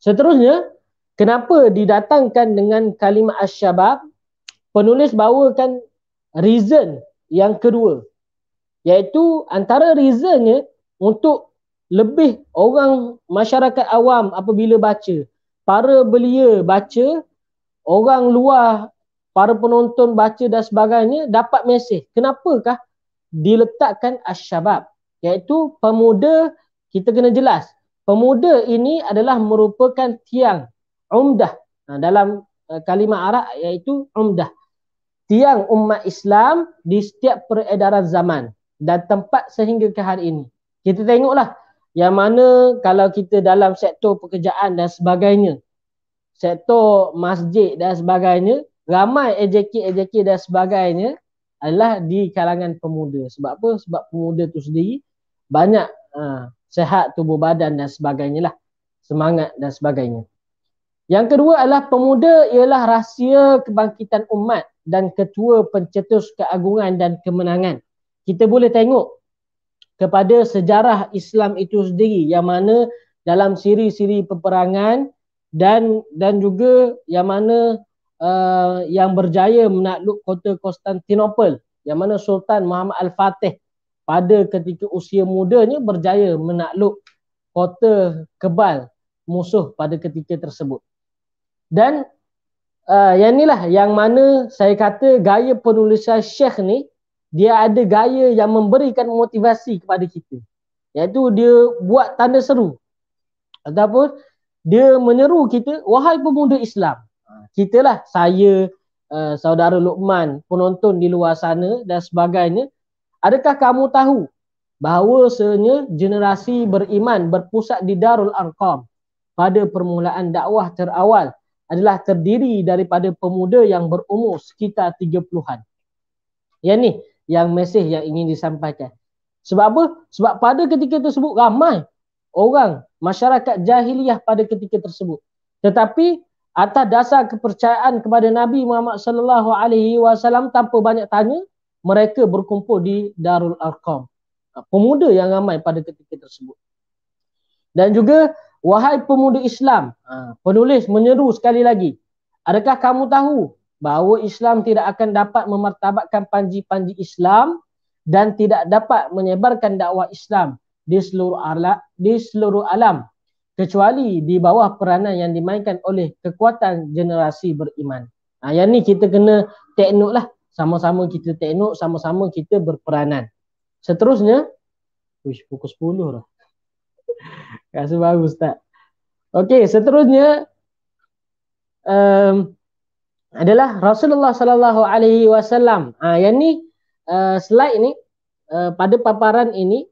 Seterusnya, kenapa didatangkan dengan kalimah asyabab? syabab Penulis bawakan reason yang kedua iaitu antara reasonnya untuk lebih orang masyarakat awam apabila baca para belia baca orang luar para penonton baca dan sebagainya dapat mesej. Kenapakah diletakkan asyabab? Iaitu pemuda, kita kena jelas. Pemuda ini adalah merupakan tiang, umdah. Ha, dalam eh, kalimah Arab iaitu umdah. Tiang umat Islam di setiap peredaran zaman dan tempat sehingga ke hari ini. Kita tengoklah yang mana kalau kita dalam sektor pekerjaan dan sebagainya sektor masjid dan sebagainya ramai ejeki ejeki dan sebagainya adalah di kalangan pemuda. Sebab apa? Sebab pemuda tu sendiri banyak uh, sehat tubuh badan dan sebagainya lah. Semangat dan sebagainya. Yang kedua adalah pemuda ialah rahsia kebangkitan umat dan ketua pencetus keagungan dan kemenangan. Kita boleh tengok kepada sejarah Islam itu sendiri yang mana dalam siri-siri peperangan dan dan juga yang mana uh, yang berjaya menakluk kota Konstantinopel yang mana Sultan Muhammad Al-Fatih pada ketika usia mudanya berjaya menakluk kota kebal musuh pada ketika tersebut. Dan uh, yang inilah yang mana saya kata gaya penulisan Syekh ni dia ada gaya yang memberikan motivasi kepada kita. Iaitu dia buat tanda seru ataupun dia menyeru kita wahai pemuda Islam Ha, kita lah saya uh, saudara Luqman penonton di luar sana dan sebagainya adakah kamu tahu bahawa sebenarnya generasi beriman berpusat di Darul Arqam pada permulaan dakwah terawal adalah terdiri daripada pemuda yang berumur sekitar 30-an. Yang ni yang mesej yang ingin disampaikan. Sebab apa? Sebab pada ketika tersebut ramai orang masyarakat jahiliah pada ketika tersebut. Tetapi atas dasar kepercayaan kepada Nabi Muhammad sallallahu alaihi wasallam tanpa banyak tanya mereka berkumpul di Darul Arqam pemuda yang ramai pada ketika tersebut dan juga wahai pemuda Islam ha, penulis menyeru sekali lagi adakah kamu tahu bahawa Islam tidak akan dapat memartabatkan panji-panji Islam dan tidak dapat menyebarkan dakwah Islam di seluruh alam di seluruh alam kecuali di bawah peranan yang dimainkan oleh kekuatan generasi beriman. Ha, yang ni kita kena take lah. Sama-sama kita take sama-sama kita berperanan. Seterusnya, wish pukul 10 lah. Rasa bagus Ustaz. Okey, seterusnya um, adalah Rasulullah sallallahu alaihi wasallam. Ah yang ni uh, slide ni uh, pada paparan ini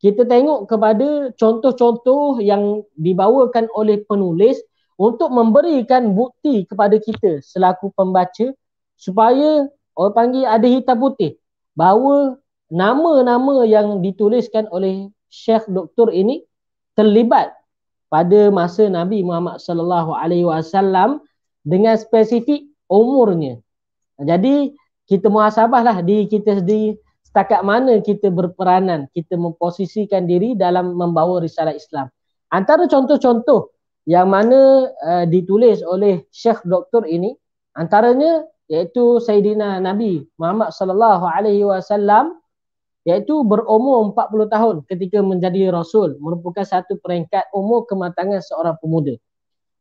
kita tengok kepada contoh-contoh yang dibawakan oleh penulis untuk memberikan bukti kepada kita selaku pembaca supaya orang panggil ada hitam putih bahawa nama-nama yang dituliskan oleh Syekh Doktor ini terlibat pada masa Nabi Muhammad sallallahu alaihi wasallam dengan spesifik umurnya. Jadi kita muhasabahlah di kita sendiri setakat mana kita berperanan, kita memposisikan diri dalam membawa risalah Islam. Antara contoh-contoh yang mana uh, ditulis oleh Syekh Doktor ini, antaranya iaitu Sayyidina Nabi Muhammad sallallahu alaihi wasallam iaitu berumur 40 tahun ketika menjadi rasul merupakan satu peringkat umur kematangan seorang pemuda.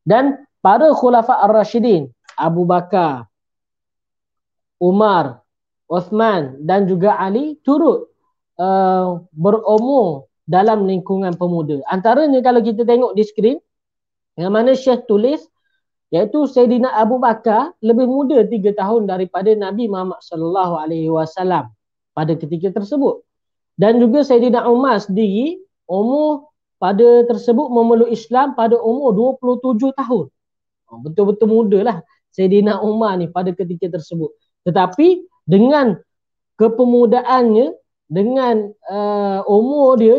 Dan para khulafa ar-rasyidin Abu Bakar, Umar, Osman dan juga Ali turut uh, berumur dalam lingkungan pemuda. Antaranya kalau kita tengok di skrin yang mana Syekh tulis iaitu Sayyidina Abu Bakar lebih muda 3 tahun daripada Nabi Muhammad sallallahu alaihi wasallam pada ketika tersebut. Dan juga Sayyidina Umar sendiri umur pada tersebut memeluk Islam pada umur 27 tahun. Oh, betul-betul mudalah Sayyidina Umar ni pada ketika tersebut. Tetapi dengan kepemudaannya dengan uh, umur dia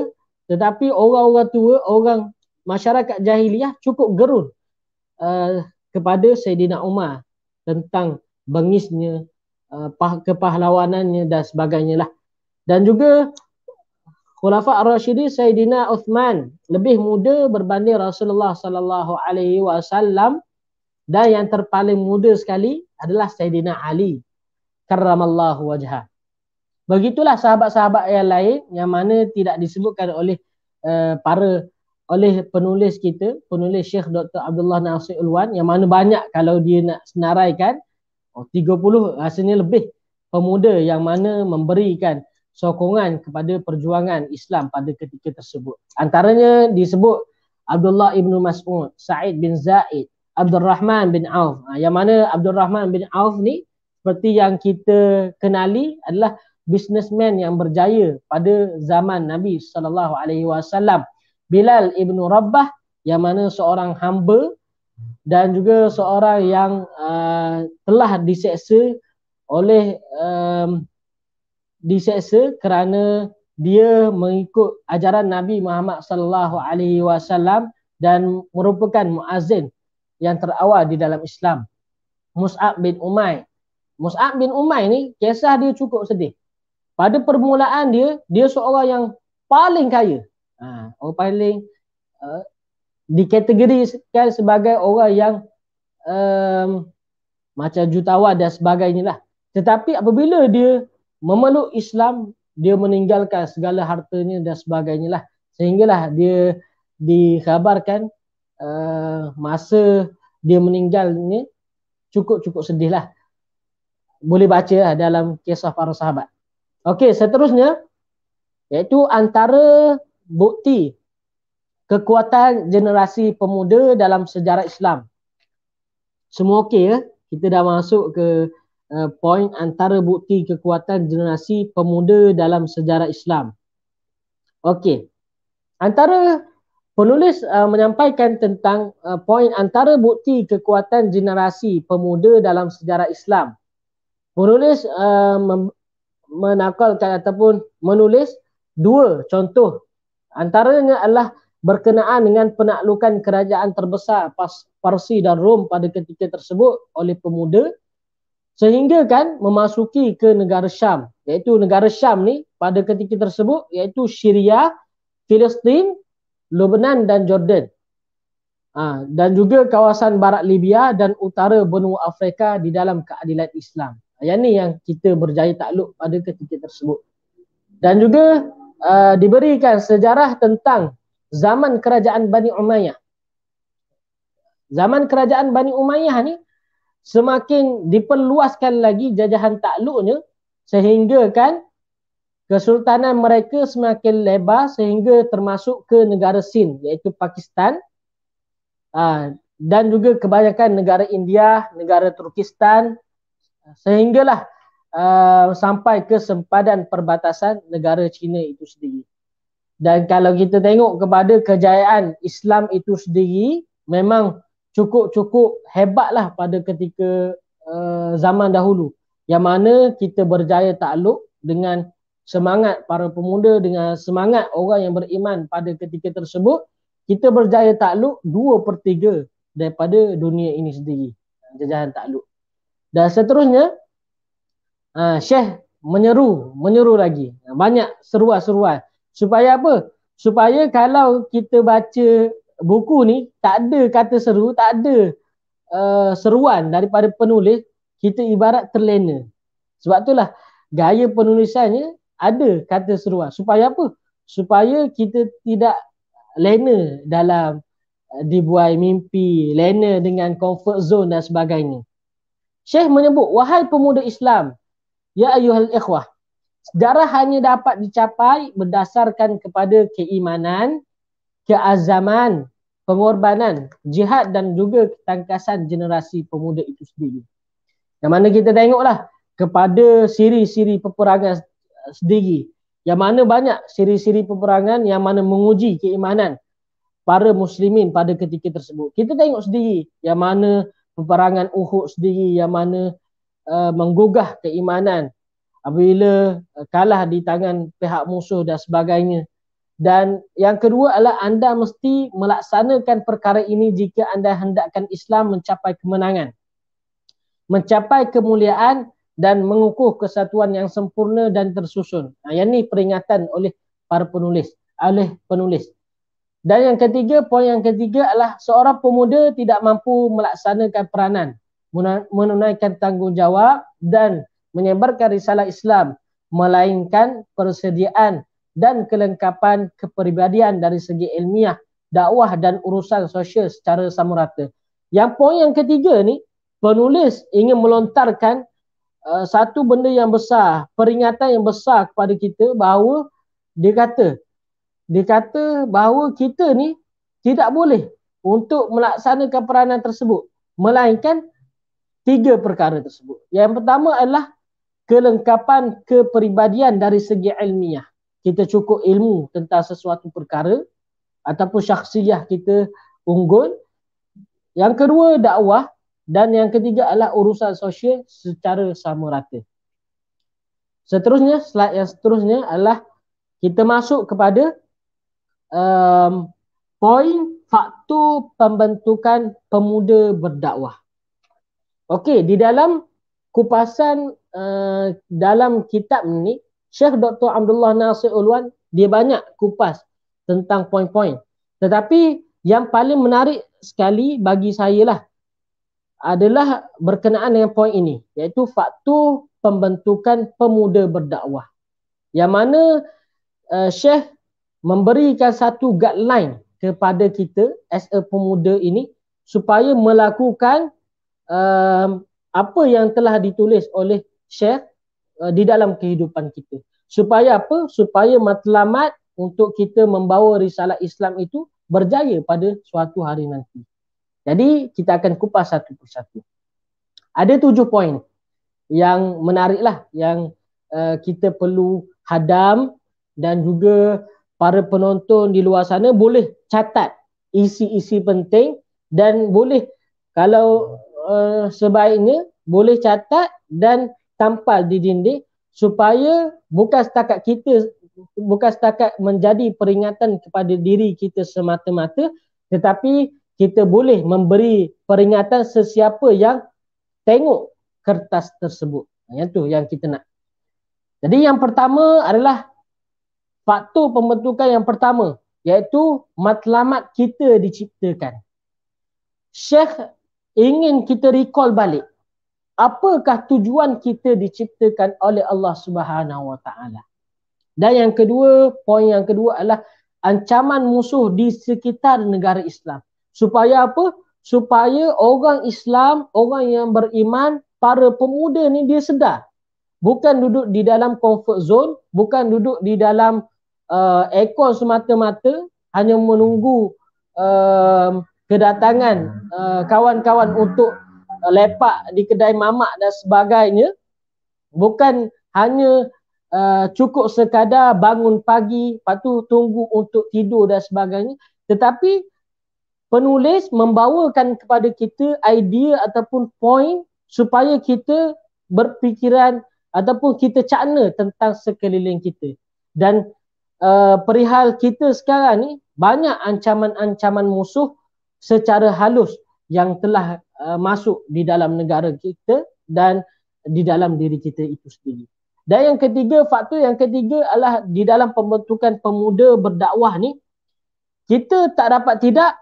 tetapi orang-orang tua orang masyarakat jahiliah cukup gerun uh, kepada Saidina Umar tentang bengisnya uh, kepahlawanannya dan sebagainya lah dan juga Khulafa Ar-Rashidi Sayyidina Uthman lebih muda berbanding Rasulullah sallallahu alaihi wasallam dan yang terpaling muda sekali adalah Sayyidina Ali karramallahu wajha. Begitulah sahabat-sahabat yang lain yang mana tidak disebutkan oleh uh, para oleh penulis kita, penulis Syekh Dr. Abdullah Nasir Ulwan yang mana banyak kalau dia nak senaraikan oh, 30 rasanya lebih pemuda yang mana memberikan sokongan kepada perjuangan Islam pada ketika tersebut. Antaranya disebut Abdullah Ibn Mas'ud, Sa'id bin Zaid, Abdul Rahman bin Auf. Ha, yang mana Abdul Rahman bin Auf ni seperti yang kita kenali adalah businessman yang berjaya pada zaman Nabi sallallahu alaihi wasallam Bilal ibnu Rabah yang mana seorang hamba dan juga seorang yang uh, telah diseksa oleh um, diseksa kerana dia mengikut ajaran Nabi Muhammad sallallahu alaihi wasallam dan merupakan muazin yang terawal di dalam Islam Mus'ab bin Umair Mus'ab bin Umay ni kisah dia cukup sedih. Pada permulaan dia, dia seorang yang paling kaya. Ha, orang paling uh, dikategorikan sebagai orang yang um, macam jutawan dan sebagainya lah. Tetapi apabila dia memeluk Islam, dia meninggalkan segala hartanya dan sebagainya lah. Sehinggalah dia dikhabarkan uh, masa dia meninggalnya cukup-cukup sedih lah boleh baca lah dalam kisah para sahabat. Okey, seterusnya iaitu antara bukti kekuatan generasi pemuda dalam sejarah Islam. Semua okey ya. Kita dah masuk ke uh, eh, poin antara bukti kekuatan generasi pemuda dalam sejarah Islam. Okey. Antara penulis uh, menyampaikan tentang uh, eh, poin antara bukti kekuatan generasi pemuda dalam sejarah Islam penulis uh, menakal ataupun menulis dua contoh antaranya adalah berkenaan dengan penaklukan kerajaan terbesar Pas Parsi dan Rom pada ketika tersebut oleh pemuda sehingga kan memasuki ke negara Syam iaitu negara Syam ni pada ketika tersebut iaitu Syria, Filistin, Lebanon dan Jordan. Ha, dan juga kawasan barat Libya dan utara benua Afrika di dalam keadilan Islam. Yang ni yang kita berjaya takluk pada ketika tersebut. Dan juga uh, diberikan sejarah tentang zaman kerajaan Bani Umayyah. Zaman kerajaan Bani Umayyah ni semakin diperluaskan lagi jajahan takluknya sehingga kan kesultanan mereka semakin lebar sehingga termasuk ke negara Sin iaitu Pakistan uh, dan juga kebanyakan negara India, negara Turkistan, sehinggalah uh, sampai ke sempadan perbatasan negara Cina itu sendiri. Dan kalau kita tengok kepada kejayaan Islam itu sendiri, memang cukup-cukup hebatlah pada ketika uh, zaman dahulu. Yang mana kita berjaya takluk dengan semangat para pemuda dengan semangat orang yang beriman pada ketika tersebut kita berjaya takluk dua per 3 daripada dunia ini sendiri jajahan takluk dan seterusnya uh, ah, Syekh menyeru menyeru lagi banyak seruan-seruan supaya apa? Supaya kalau kita baca buku ni tak ada kata seru, tak ada uh, seruan daripada penulis kita ibarat terlena. Sebab itulah gaya penulisannya ada kata seruan. Supaya apa? Supaya kita tidak lena dalam eh, dibuai mimpi, lena dengan comfort zone dan sebagainya. Syekh menyebut, wahai pemuda Islam, ya ayuhal ikhwah, darah hanya dapat dicapai berdasarkan kepada keimanan, keazaman, pengorbanan, jihad dan juga ketangkasan generasi pemuda itu sendiri. Yang mana kita tengoklah kepada siri-siri peperangan sendiri. Yang mana banyak siri-siri peperangan yang mana menguji keimanan para muslimin pada ketika tersebut. Kita tengok sendiri yang mana peperangan Uhud sendiri yang mana uh, menggugah keimanan apabila uh, kalah di tangan pihak musuh dan sebagainya. Dan yang kedua adalah anda mesti melaksanakan perkara ini jika anda hendakkan Islam mencapai kemenangan. Mencapai kemuliaan dan mengukuh kesatuan yang sempurna dan tersusun. Nah, yang ini peringatan oleh para penulis, oleh penulis. Dan yang ketiga, poin yang ketiga adalah seorang pemuda tidak mampu melaksanakan peranan, menunaikan tanggungjawab dan menyebarkan risalah Islam melainkan persediaan dan kelengkapan kepribadian dari segi ilmiah, dakwah dan urusan sosial secara sama rata. Yang poin yang ketiga ni, penulis ingin melontarkan uh, satu benda yang besar, peringatan yang besar kepada kita bahawa dia kata dia kata bahawa kita ni tidak boleh untuk melaksanakan peranan tersebut melainkan tiga perkara tersebut. Yang pertama adalah kelengkapan kepribadian dari segi ilmiah. Kita cukup ilmu tentang sesuatu perkara ataupun syaksiyah kita unggul. Yang kedua dakwah dan yang ketiga adalah urusan sosial secara sama rata. Seterusnya, slide yang seterusnya adalah kita masuk kepada um, poin faktor pembentukan pemuda berdakwah. Okey, di dalam kupasan uh, dalam kitab ni, Syekh Dr. Abdullah Nasir Ulwan, dia banyak kupas tentang poin-poin. Tetapi yang paling menarik sekali bagi saya lah adalah berkenaan dengan poin ini, iaitu faktor pembentukan pemuda berdakwah. Yang mana uh, Syekh memberikan satu guideline kepada kita as a pemuda ini supaya melakukan um, apa yang telah ditulis oleh Syekh uh, di dalam kehidupan kita. Supaya apa? Supaya matlamat untuk kita membawa risalah Islam itu berjaya pada suatu hari nanti. Jadi kita akan kupas satu persatu. Ada tujuh poin yang menariklah yang uh, kita perlu hadam dan juga para penonton di luar sana boleh catat isi-isi penting dan boleh kalau uh, sebaiknya boleh catat dan tampal di dinding supaya bukan setakat kita bukan setakat menjadi peringatan kepada diri kita semata-mata tetapi kita boleh memberi peringatan sesiapa yang tengok kertas tersebut yang tu yang kita nak jadi yang pertama adalah faktor pembentukan yang pertama iaitu matlamat kita diciptakan. Syekh ingin kita recall balik apakah tujuan kita diciptakan oleh Allah Subhanahu Wa Taala. Dan yang kedua, poin yang kedua adalah ancaman musuh di sekitar negara Islam. Supaya apa? Supaya orang Islam, orang yang beriman, para pemuda ni dia sedar. Bukan duduk di dalam comfort zone, bukan duduk di dalam uh, ekor semata-mata hanya menunggu uh, kedatangan uh, kawan-kawan untuk uh, lepak di kedai mamak dan sebagainya bukan hanya uh, cukup sekadar bangun pagi lepas tu tunggu untuk tidur dan sebagainya tetapi penulis membawakan kepada kita idea ataupun point supaya kita berfikiran ataupun kita cakna tentang sekeliling kita dan uh, perihal kita sekarang ni banyak ancaman-ancaman musuh secara halus yang telah uh, masuk di dalam negara kita dan di dalam diri kita itu sendiri. Dan yang ketiga, faktor yang ketiga adalah di dalam pembentukan pemuda berdakwah ni kita tak dapat tidak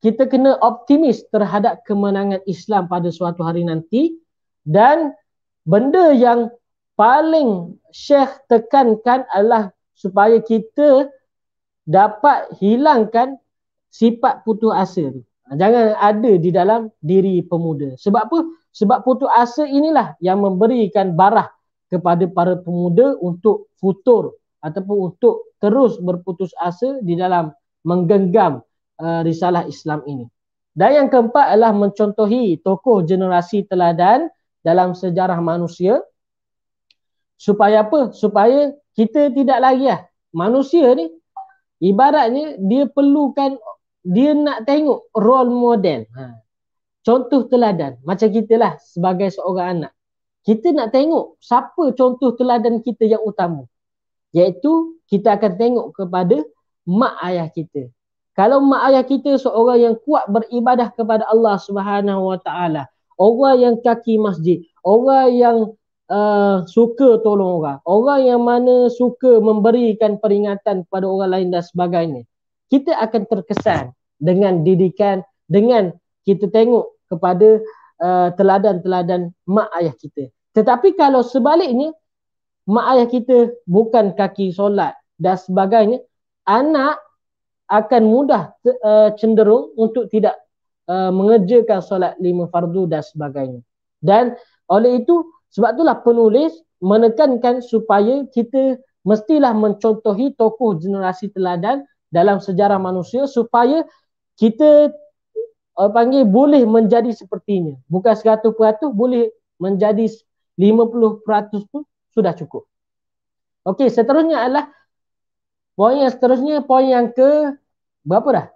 kita kena optimis terhadap kemenangan Islam pada suatu hari nanti dan benda yang paling Syekh tekankan adalah supaya kita dapat hilangkan sifat putus asa tu. Ha, jangan ada di dalam diri pemuda. Sebab apa? Sebab putus asa inilah yang memberikan barah kepada para pemuda untuk futur ataupun untuk terus berputus asa di dalam menggenggam uh, risalah Islam ini. Dan yang keempat adalah mencontohi tokoh generasi teladan dalam sejarah manusia supaya apa supaya kita tidak lagi lah. manusia ni ibaratnya dia perlukan dia nak tengok role model ha. contoh teladan macam kita lah sebagai seorang anak kita nak tengok siapa contoh teladan kita yang utama iaitu kita akan tengok kepada mak ayah kita kalau mak ayah kita seorang yang kuat beribadah kepada Allah Subhanahu Wa Taala, orang yang kaki masjid, orang yang Ah, suka tolong orang. Orang yang mana suka memberikan peringatan kepada orang lain dan sebagainya. Kita akan terkesan dengan didikan, dengan kita tengok kepada uh, teladan-teladan mak ayah kita. Tetapi kalau sebaliknya, mak ayah kita bukan kaki solat dan sebagainya, anak akan mudah uh, cenderung untuk tidak uh, mengerjakan solat lima fardu dan sebagainya. Dan oleh itu sebab itulah penulis menekankan supaya kita mestilah mencontohi tokoh generasi teladan dalam sejarah manusia supaya kita uh, panggil boleh menjadi sepertinya. Bukan 100% boleh menjadi 50% tu sudah cukup. Okey, seterusnya adalah poin yang seterusnya, poin yang ke berapa dah?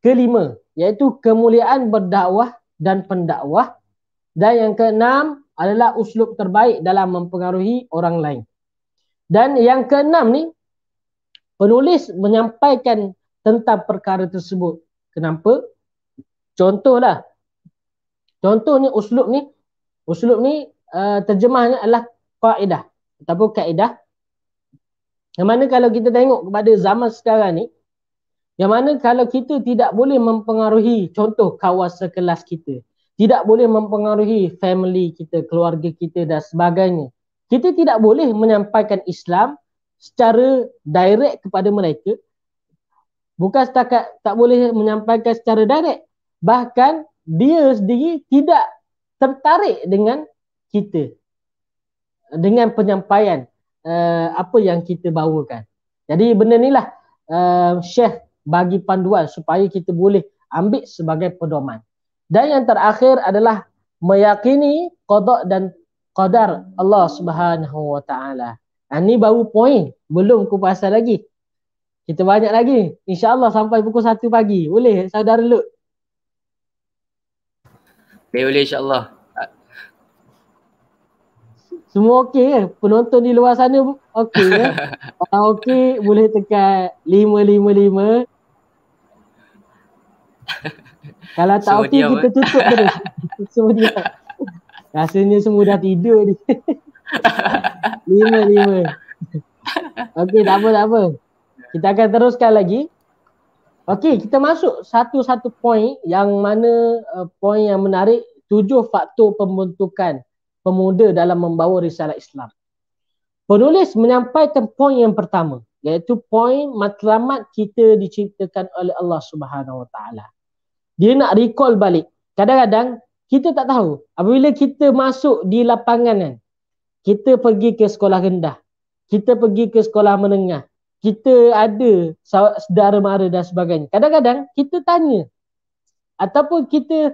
Kelima, iaitu kemuliaan berdakwah dan pendakwah. Dan yang keenam, adalah uslub terbaik dalam mempengaruhi orang lain. Dan yang keenam ni, penulis menyampaikan tentang perkara tersebut. Kenapa? Contohlah, contoh ni uslub ni, uslub ni uh, terjemahnya adalah kaedah ataupun kaedah. Yang mana kalau kita tengok kepada zaman sekarang ni, yang mana kalau kita tidak boleh mempengaruhi contoh kawasan kelas kita, tidak boleh mempengaruhi family kita, keluarga kita dan sebagainya. Kita tidak boleh menyampaikan Islam secara direct kepada mereka. Bukan setakat tak boleh menyampaikan secara direct. Bahkan dia sendiri tidak tertarik dengan kita. Dengan penyampaian uh, apa yang kita bawakan. Jadi benda inilah uh, Syekh bagi panduan supaya kita boleh ambil sebagai pedoman. Dan yang terakhir adalah meyakini qada dan qadar Allah Subhanahu wa taala. Ini ah, baru poin, belum kupasal lagi. Kita banyak lagi. Insya Allah sampai pukul 1 pagi. Boleh saudara Lut? Boleh, boleh insyaAllah. Semua okey ke? Penonton di luar sana okey ke? Kalau okey boleh tekan 555. Kalau tak okey so kita eh. tutup terus. Semua so dia. Rasanya semua dah tidur ni. lima, lima. Okey, tak apa, tak apa. Kita akan teruskan lagi. Okey, kita masuk satu-satu poin yang mana uh, eh, poin yang menarik tujuh faktor pembentukan pemuda dalam membawa risalah Islam. Penulis menyampaikan poin yang pertama iaitu poin matlamat kita diciptakan oleh Allah Subhanahu Wa Taala dia nak recall balik. Kadang-kadang kita tak tahu apabila kita masuk di lapangan kan. Kita pergi ke sekolah rendah. Kita pergi ke sekolah menengah. Kita ada saudara mara dan sebagainya. Kadang-kadang kita tanya ataupun kita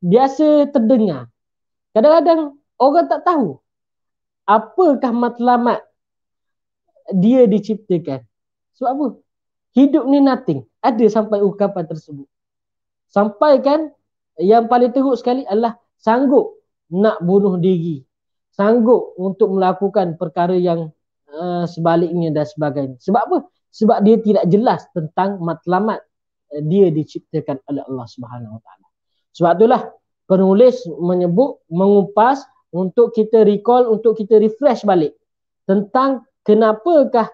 biasa terdengar. Kadang-kadang orang tak tahu apakah matlamat dia diciptakan. Sebab apa? Hidup ni nothing. Ada sampai ungkapan tersebut. Sampai kan, yang paling teruk sekali adalah sanggup nak bunuh diri sanggup untuk melakukan perkara yang uh, sebaliknya dan sebagainya sebab apa sebab dia tidak jelas tentang matlamat eh, dia diciptakan oleh Allah Subhanahu Wa sebab itulah penulis menyebut mengupas untuk kita recall untuk kita refresh balik tentang kenapakah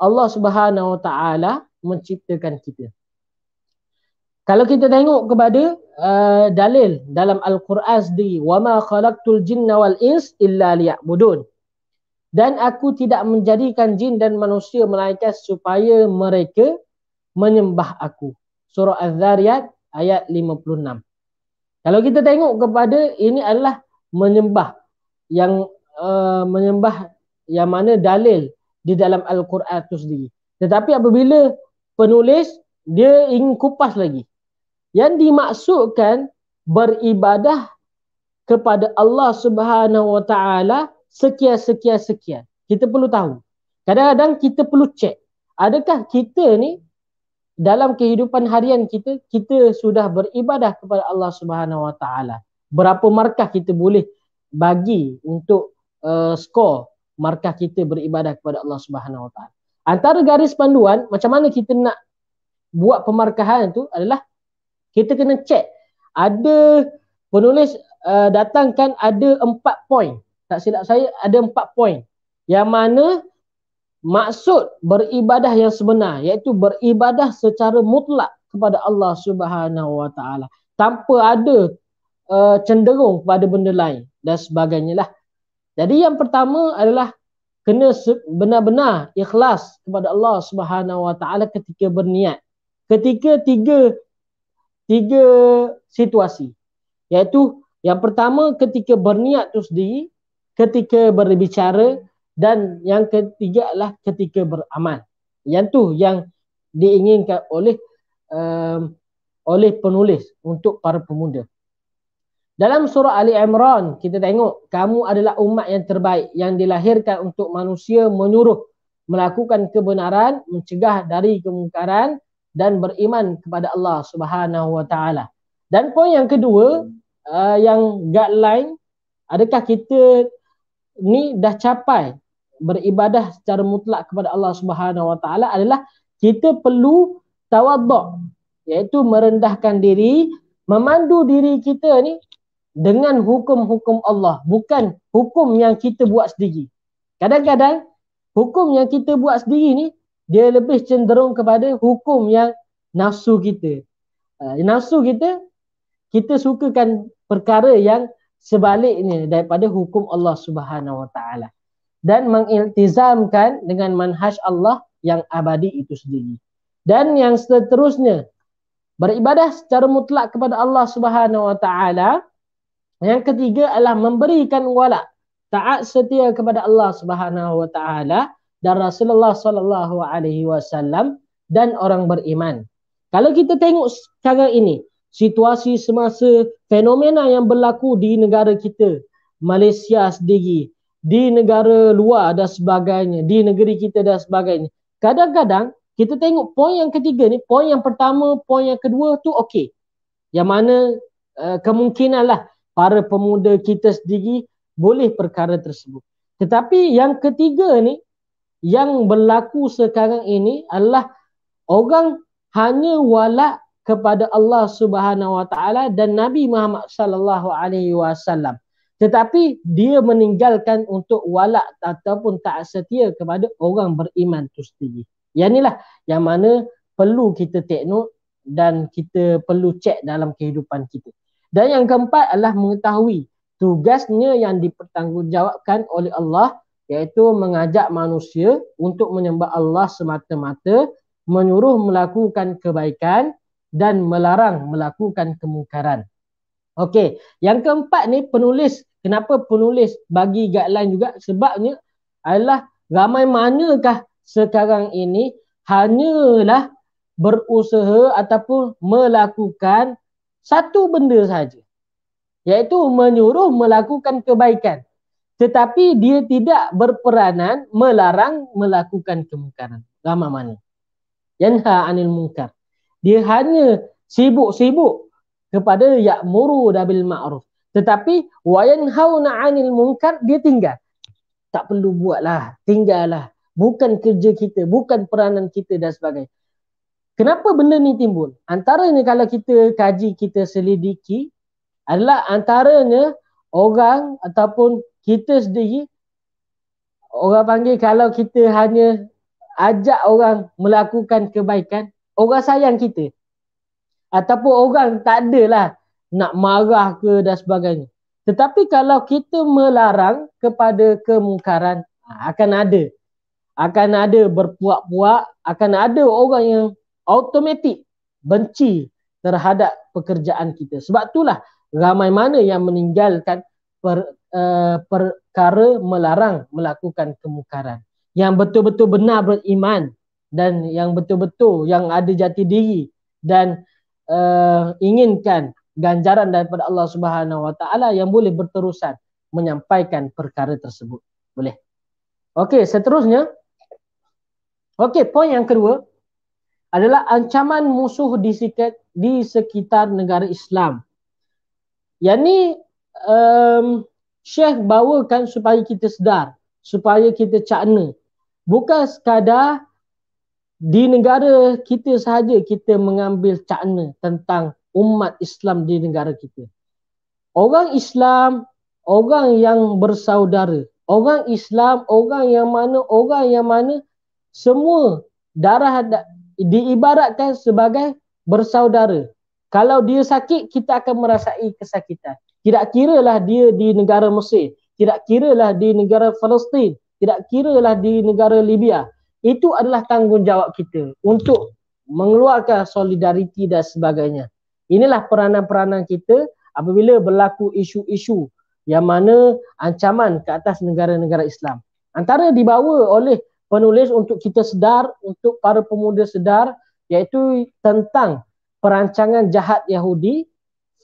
Allah Subhanahu Wa menciptakan kita kalau kita tengok kepada uh, dalil dalam Al-Quran Tul وَمَا خَلَقْتُ Ins Illa إِلَّا Mudun dan aku tidak menjadikan jin dan manusia melainkan supaya mereka menyembah aku. Surah Az-Zariyat ayat 56. Kalau kita tengok kepada ini adalah menyembah yang uh, menyembah yang mana dalil di dalam Al-Quran itu sendiri. Tetapi apabila penulis dia ingin kupas lagi yang dimaksudkan beribadah kepada Allah Subhanahu Wa Taala sekian sekian sekian. Kita perlu tahu. Kadang-kadang kita perlu cek. Adakah kita ni dalam kehidupan harian kita kita sudah beribadah kepada Allah Subhanahu Wa Taala? Berapa markah kita boleh bagi untuk uh, skor markah kita beribadah kepada Allah Subhanahu Wa Taala? Antara garis panduan macam mana kita nak buat pemarkahan tu adalah kita kena check ada penulis uh, datangkan ada empat poin tak silap saya ada empat poin yang mana maksud beribadah yang sebenar iaitu beribadah secara mutlak kepada Allah Subhanahu Wa Taala tanpa ada uh, cenderung kepada benda lain dan sebagainya lah. Jadi yang pertama adalah kena benar-benar ikhlas kepada Allah Subhanahu Wa Taala ketika berniat. Ketika tiga tiga situasi iaitu yang pertama ketika berniat tu sendiri ketika berbicara dan yang ketiga adalah ketika beramal yang tu yang diinginkan oleh um, oleh penulis untuk para pemuda dalam surah Ali Imran kita tengok kamu adalah umat yang terbaik yang dilahirkan untuk manusia menyuruh melakukan kebenaran mencegah dari kemungkaran dan beriman kepada Allah Subhanahu Wa Taala. Dan poin yang kedua uh, yang guideline adakah kita ni dah capai beribadah secara mutlak kepada Allah Subhanahu Wa Taala adalah kita perlu tawadhu iaitu merendahkan diri memandu diri kita ni dengan hukum-hukum Allah bukan hukum yang kita buat sendiri kadang-kadang hukum yang kita buat sendiri ni dia lebih cenderung kepada hukum yang nafsu kita. Uh, nafsu kita, kita sukakan perkara yang sebaliknya daripada hukum Allah Subhanahu Wa dan mengiltizamkan dengan manhaj Allah yang abadi itu sendiri. Dan yang seterusnya, beribadah secara mutlak kepada Allah Subhanahu Wa Yang ketiga adalah memberikan wala taat setia kepada Allah Subhanahu Wa Taala dan Rasulullah sallallahu alaihi wasallam dan orang beriman. Kalau kita tengok sekarang ini, situasi semasa fenomena yang berlaku di negara kita, Malaysia sendiri, di negara luar dan sebagainya, di negeri kita dan sebagainya. Kadang-kadang kita tengok poin yang ketiga ni, poin yang pertama, poin yang kedua tu okey. Yang mana uh, eh, kemungkinanlah para pemuda kita sendiri boleh perkara tersebut. Tetapi yang ketiga ni yang berlaku sekarang ini adalah orang hanya wala kepada Allah Subhanahu Wa Taala dan Nabi Muhammad Sallallahu Alaihi Wasallam. Tetapi dia meninggalkan untuk wala ataupun tak setia kepada orang beriman itu sendiri. Yang inilah yang mana perlu kita take dan kita perlu cek dalam kehidupan kita. Dan yang keempat adalah mengetahui tugasnya yang dipertanggungjawabkan oleh Allah iaitu mengajak manusia untuk menyembah Allah semata-mata, menyuruh melakukan kebaikan dan melarang melakukan kemungkaran. Okey, yang keempat ni penulis, kenapa penulis bagi guideline juga? Sebabnya adalah ramai manakah sekarang ini hanyalah berusaha ataupun melakukan satu benda sahaja. Iaitu menyuruh melakukan kebaikan tetapi dia tidak berperanan melarang melakukan kemungkaran Lama mana yanha anil munkar dia hanya sibuk-sibuk kepada Yakmuru dabil ma'ruf tetapi wa yanhauna anil munkar dia tinggal tak perlu buatlah tinggallah bukan kerja kita bukan peranan kita dan sebagainya kenapa benda ni timbul antaranya kalau kita kaji kita selidiki adalah antaranya orang ataupun kita sendiri orang panggil kalau kita hanya ajak orang melakukan kebaikan orang sayang kita ataupun orang tak adalah nak marah ke dan sebagainya tetapi kalau kita melarang kepada kemungkaran ha, akan ada akan ada berpuak-puak akan ada orang yang automatik benci terhadap pekerjaan kita sebab itulah ramai mana yang meninggalkan Eh, perkara melarang melakukan kemukaran. Yang betul-betul benar beriman dan yang betul-betul yang ada jati diri dan uh, inginkan ganjaran daripada Allah Subhanahu Wa Taala yang boleh berterusan menyampaikan perkara tersebut. Boleh. Okey, seterusnya. Okey, poin yang kedua adalah ancaman musuh di sekitar, di sekitar negara Islam. Yang ni um, Syekh bawakan supaya kita sedar, supaya kita cakna. Bukan sekadar di negara kita sahaja kita mengambil cakna tentang umat Islam di negara kita. Orang Islam, orang yang bersaudara, orang Islam, orang yang mana, orang yang mana, semua darah diibaratkan sebagai bersaudara. Kalau dia sakit, kita akan merasai kesakitan tidak kiralah dia di negara Mesir, tidak kiralah di negara Palestin, tidak kiralah di negara Libya. Itu adalah tanggungjawab kita untuk mengeluarkan solidariti dan sebagainya. Inilah peranan-peranan kita apabila berlaku isu-isu yang mana ancaman ke atas negara-negara Islam. Antara dibawa oleh penulis untuk kita sedar, untuk para pemuda sedar iaitu tentang perancangan jahat Yahudi,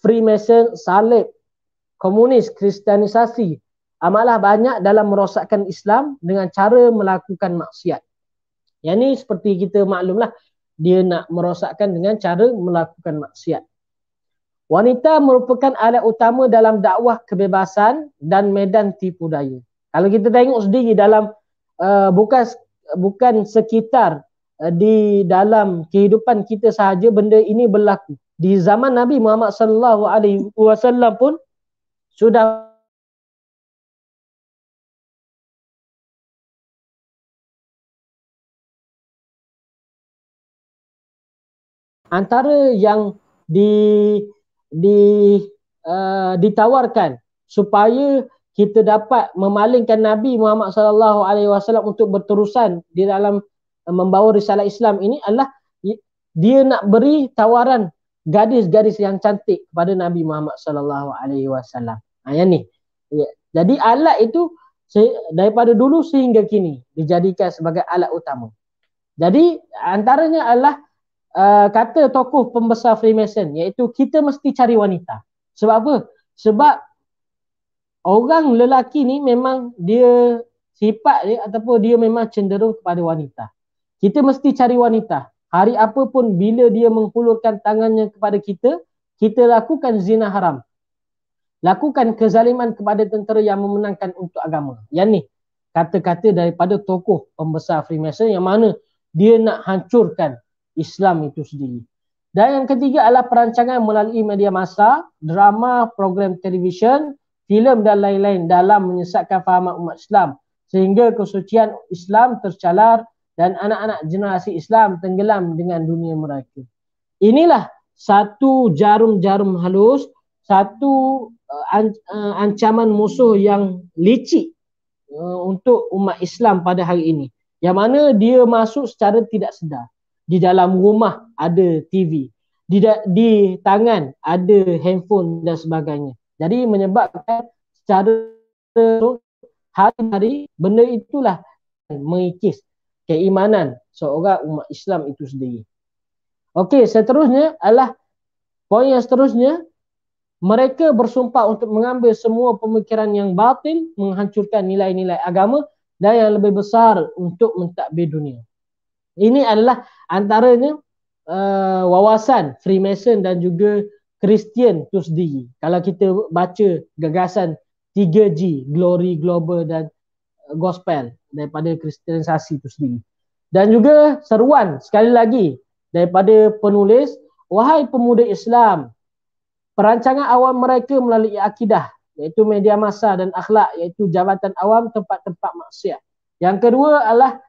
Freemason, Salib, komunis, kristianisasi. Amalah banyak dalam merosakkan Islam dengan cara melakukan maksiat. Yang ni seperti kita maklumlah, dia nak merosakkan dengan cara melakukan maksiat. Wanita merupakan alat utama dalam dakwah kebebasan dan medan tipu daya. Kalau kita tengok sendiri dalam uh, bukan bukan sekitar uh, di dalam kehidupan kita sahaja benda ini berlaku. Di zaman Nabi Muhammad sallallahu alaihi wasallam pun sudah antara yang di di uh, ditawarkan supaya kita dapat memalingkan Nabi Muhammad sallallahu alaihi wasallam untuk berterusan di dalam eh, membawa risalah Islam ini adalah dia nak beri tawaran gadis-gadis yang cantik pada Nabi Muhammad sallallahu alaihi wasallam. Ha ni. Ya. Jadi alat itu daripada dulu sehingga kini dijadikan sebagai alat utama. Jadi antaranya adalah uh, kata tokoh pembesar Freemason iaitu kita mesti cari wanita. Sebab apa? Sebab orang lelaki ni memang dia sifat dia ataupun dia memang cenderung kepada wanita. Kita mesti cari wanita hari apapun bila dia menghulurkan tangannya kepada kita kita lakukan zina haram lakukan kezaliman kepada tentera yang memenangkan untuk agama yang ni kata-kata daripada tokoh pembesar Freemason yang mana dia nak hancurkan Islam itu sendiri dan yang ketiga adalah perancangan melalui media massa, drama, program televisyen, filem dan lain-lain dalam menyesatkan fahaman umat Islam sehingga kesucian Islam tercalar dan anak-anak generasi Islam tenggelam dengan dunia mereka. Inilah satu jarum-jarum halus, satu uh, uh, ancaman musuh yang licik uh, untuk umat Islam pada hari ini. Yang mana dia masuk secara tidak sedar. Di dalam rumah ada TV, di di tangan ada handphone dan sebagainya. Jadi menyebabkan secara hari-hari benda itulah mengikis keimanan seorang umat Islam itu sendiri. Okey, seterusnya adalah poin yang seterusnya mereka bersumpah untuk mengambil semua pemikiran yang batil menghancurkan nilai-nilai agama dan yang lebih besar untuk mentadbir dunia. Ini adalah antaranya uh, wawasan Freemason dan juga Kristian itu sendiri. Kalau kita baca gagasan 3G, Glory Global dan eh, Gospel daripada kristalisasi itu sendiri. Dan juga seruan sekali lagi daripada penulis, wahai pemuda Islam, perancangan awam mereka melalui akidah iaitu media masa dan akhlak iaitu jabatan awam tempat-tempat maksiat. Yang kedua adalah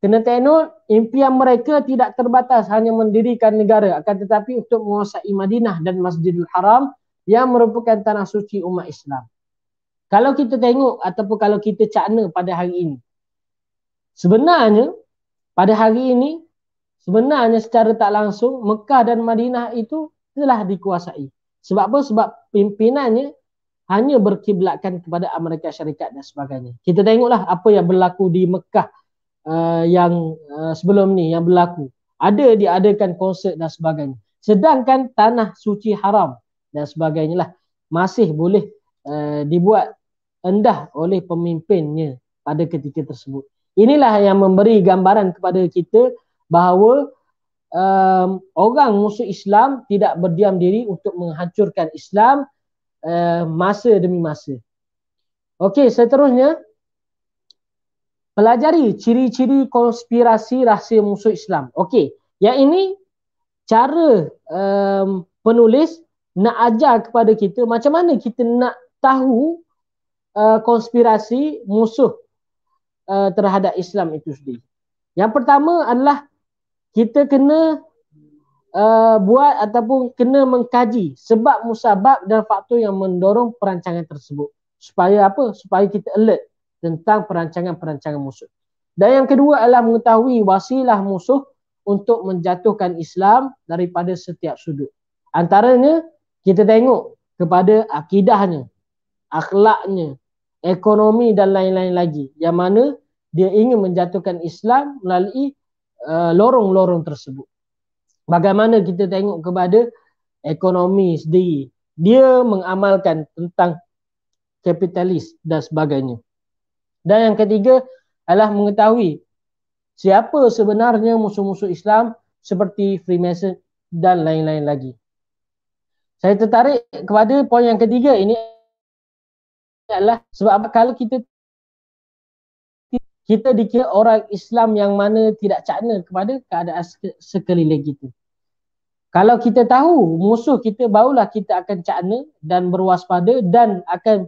kena tenut impian mereka tidak terbatas hanya mendirikan negara akan tetapi untuk menguasai Madinah dan Masjidil Haram yang merupakan tanah suci umat Islam. Kalau kita tengok ataupun kalau kita cakna pada hari ini, Sebenarnya pada hari ini sebenarnya secara tak langsung Mekah dan Madinah itu telah dikuasai. Sebab apa? Sebab pimpinannya hanya berkiblatkan kepada Amerika Syarikat dan sebagainya. Kita tengoklah apa yang berlaku di Mekah uh, yang uh, sebelum ni yang berlaku. Ada diadakan konsert dan sebagainya. Sedangkan tanah suci haram dan sebagainya lah masih boleh uh, dibuat endah oleh pemimpinnya pada ketika tersebut. Inilah yang memberi gambaran kepada kita bahawa um, orang musuh Islam tidak berdiam diri untuk menghancurkan Islam uh, masa demi masa. Okey, seterusnya pelajari ciri-ciri konspirasi rahsia musuh Islam. Okey, yang ini cara um, penulis nak ajar kepada kita macam mana kita nak tahu uh, konspirasi musuh uh, terhadap Islam itu sendiri. Yang pertama adalah kita kena uh, buat ataupun kena mengkaji sebab musabab dan faktor yang mendorong perancangan tersebut. Supaya apa? Supaya kita alert tentang perancangan-perancangan musuh. Dan yang kedua adalah mengetahui wasilah musuh untuk menjatuhkan Islam daripada setiap sudut. Antaranya kita tengok kepada akidahnya, akhlaknya, ekonomi dan lain-lain lagi yang mana dia ingin menjatuhkan Islam melalui uh, lorong-lorong tersebut. Bagaimana kita tengok kepada ekonomi sendiri. Dia mengamalkan tentang kapitalis dan sebagainya. Dan yang ketiga adalah mengetahui siapa sebenarnya musuh-musuh Islam seperti Freemason dan lain-lain lagi. Saya tertarik kepada poin yang ketiga ini ingatlah sebab kalau kita kita dikira orang Islam yang mana tidak cakna kepada keadaan sekeliling kita. Kalau kita tahu musuh kita barulah kita akan cakna dan berwaspada dan akan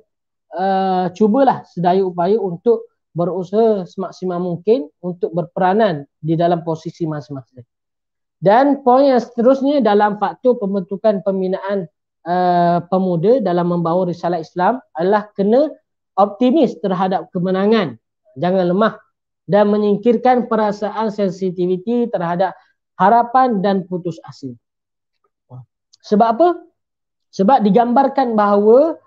uh, cubalah sedaya upaya untuk berusaha semaksimal mungkin untuk berperanan di dalam posisi masing-masing. Dan poin yang seterusnya dalam faktor pembentukan pembinaan Eh, pemuda dalam membawa risalah Islam adalah kena optimis terhadap kemenangan. Jangan lemah dan menyingkirkan perasaan sensitiviti terhadap harapan dan putus asa. Sebab apa? Sebab digambarkan bahawa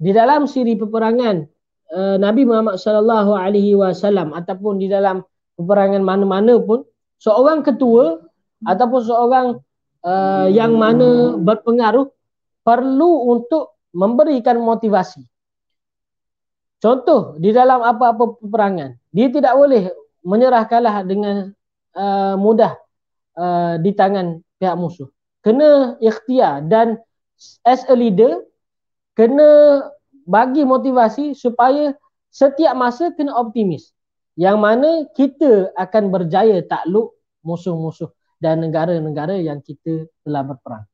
di dalam siri peperangan uh, Nabi Muhammad sallallahu alaihi wasallam ataupun di dalam peperangan mana-mana pun seorang ketua ataupun seorang uh, yang mana berpengaruh perlu untuk memberikan motivasi. Contoh di dalam apa-apa peperangan, dia tidak boleh menyerah kalah dengan uh, mudah uh, di tangan pihak musuh. Kena ikhtiar dan as a leader kena bagi motivasi supaya setiap masa kena optimis. Yang mana kita akan berjaya takluk musuh-musuh dan negara-negara yang kita telah berperang.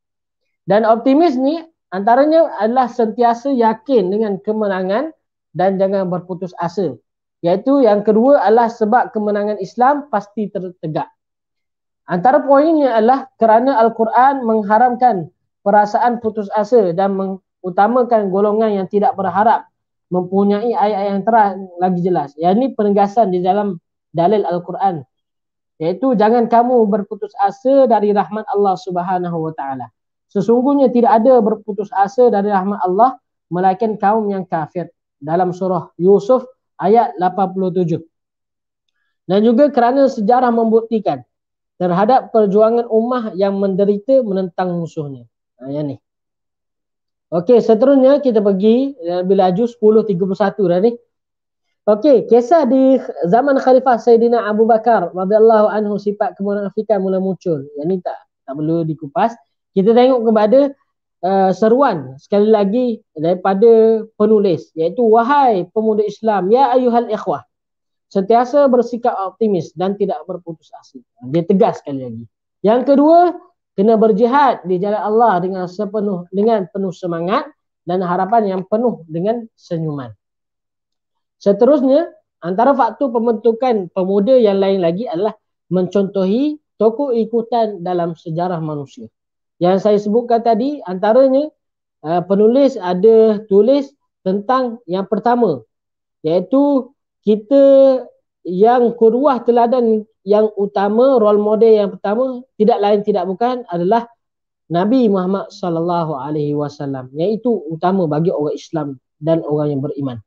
Dan optimis ni antaranya adalah sentiasa yakin dengan kemenangan dan jangan berputus asa. Iaitu yang kedua adalah sebab kemenangan Islam pasti tertegak. Antara poinnya adalah kerana Al-Quran mengharamkan perasaan putus asa dan mengutamakan golongan yang tidak berharap mempunyai ayat-ayat yang terang lagi jelas. Yang ini penegasan di dalam dalil Al-Quran. Iaitu jangan kamu berputus asa dari rahmat Allah Subhanahu Wa Sesungguhnya tidak ada berputus asa dari rahmat Allah melainkan kaum yang kafir dalam surah Yusuf ayat 87. Dan juga kerana sejarah membuktikan terhadap perjuangan ummah yang menderita menentang musuhnya. Ayat ha, ni. Okey, seterusnya kita pergi eh, lebih laju 10.31 dah ni. Okey, kisah di zaman Khalifah Sayyidina Abu Bakar radhiyallahu anhu sifat kemunafikan mula muncul. Yang ni tak tak perlu dikupas kita tengok kepada uh, seruan sekali lagi daripada penulis iaitu wahai pemuda Islam ya ayuhal ikhwah sentiasa bersikap optimis dan tidak berputus asa dia tegas sekali lagi yang kedua kena berjihad di jalan Allah dengan sepenuh dengan penuh semangat dan harapan yang penuh dengan senyuman seterusnya antara faktor pembentukan pemuda yang lain lagi adalah mencontohi tokoh ikutan dalam sejarah manusia yang saya sebutkan tadi antaranya uh, penulis ada tulis tentang yang pertama iaitu kita yang kurwah teladan yang utama role model yang pertama tidak lain tidak bukan adalah Nabi Muhammad sallallahu alaihi wasallam iaitu utama bagi orang Islam dan orang yang beriman.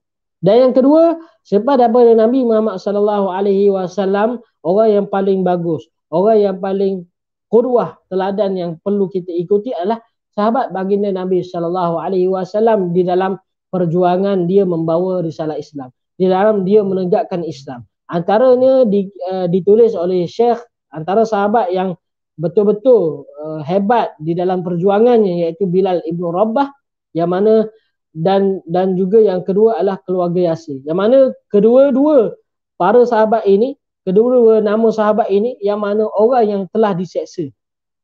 Dan yang kedua, selepas daripada Nabi Muhammad sallallahu alaihi wasallam, orang yang paling bagus, orang yang paling qudwah teladan yang perlu kita ikuti adalah sahabat baginda Nabi sallallahu alaihi wasallam di dalam perjuangan dia membawa risalah Islam di dalam dia menegakkan Islam antaranya di, uh, ditulis oleh Syekh antara sahabat yang betul-betul uh, hebat di dalam perjuangannya iaitu Bilal ibnu Rabah yang mana dan dan juga yang kedua adalah keluarga Yasir yang mana kedua-dua para sahabat ini kedua-dua nama sahabat ini yang mana orang yang telah diseksa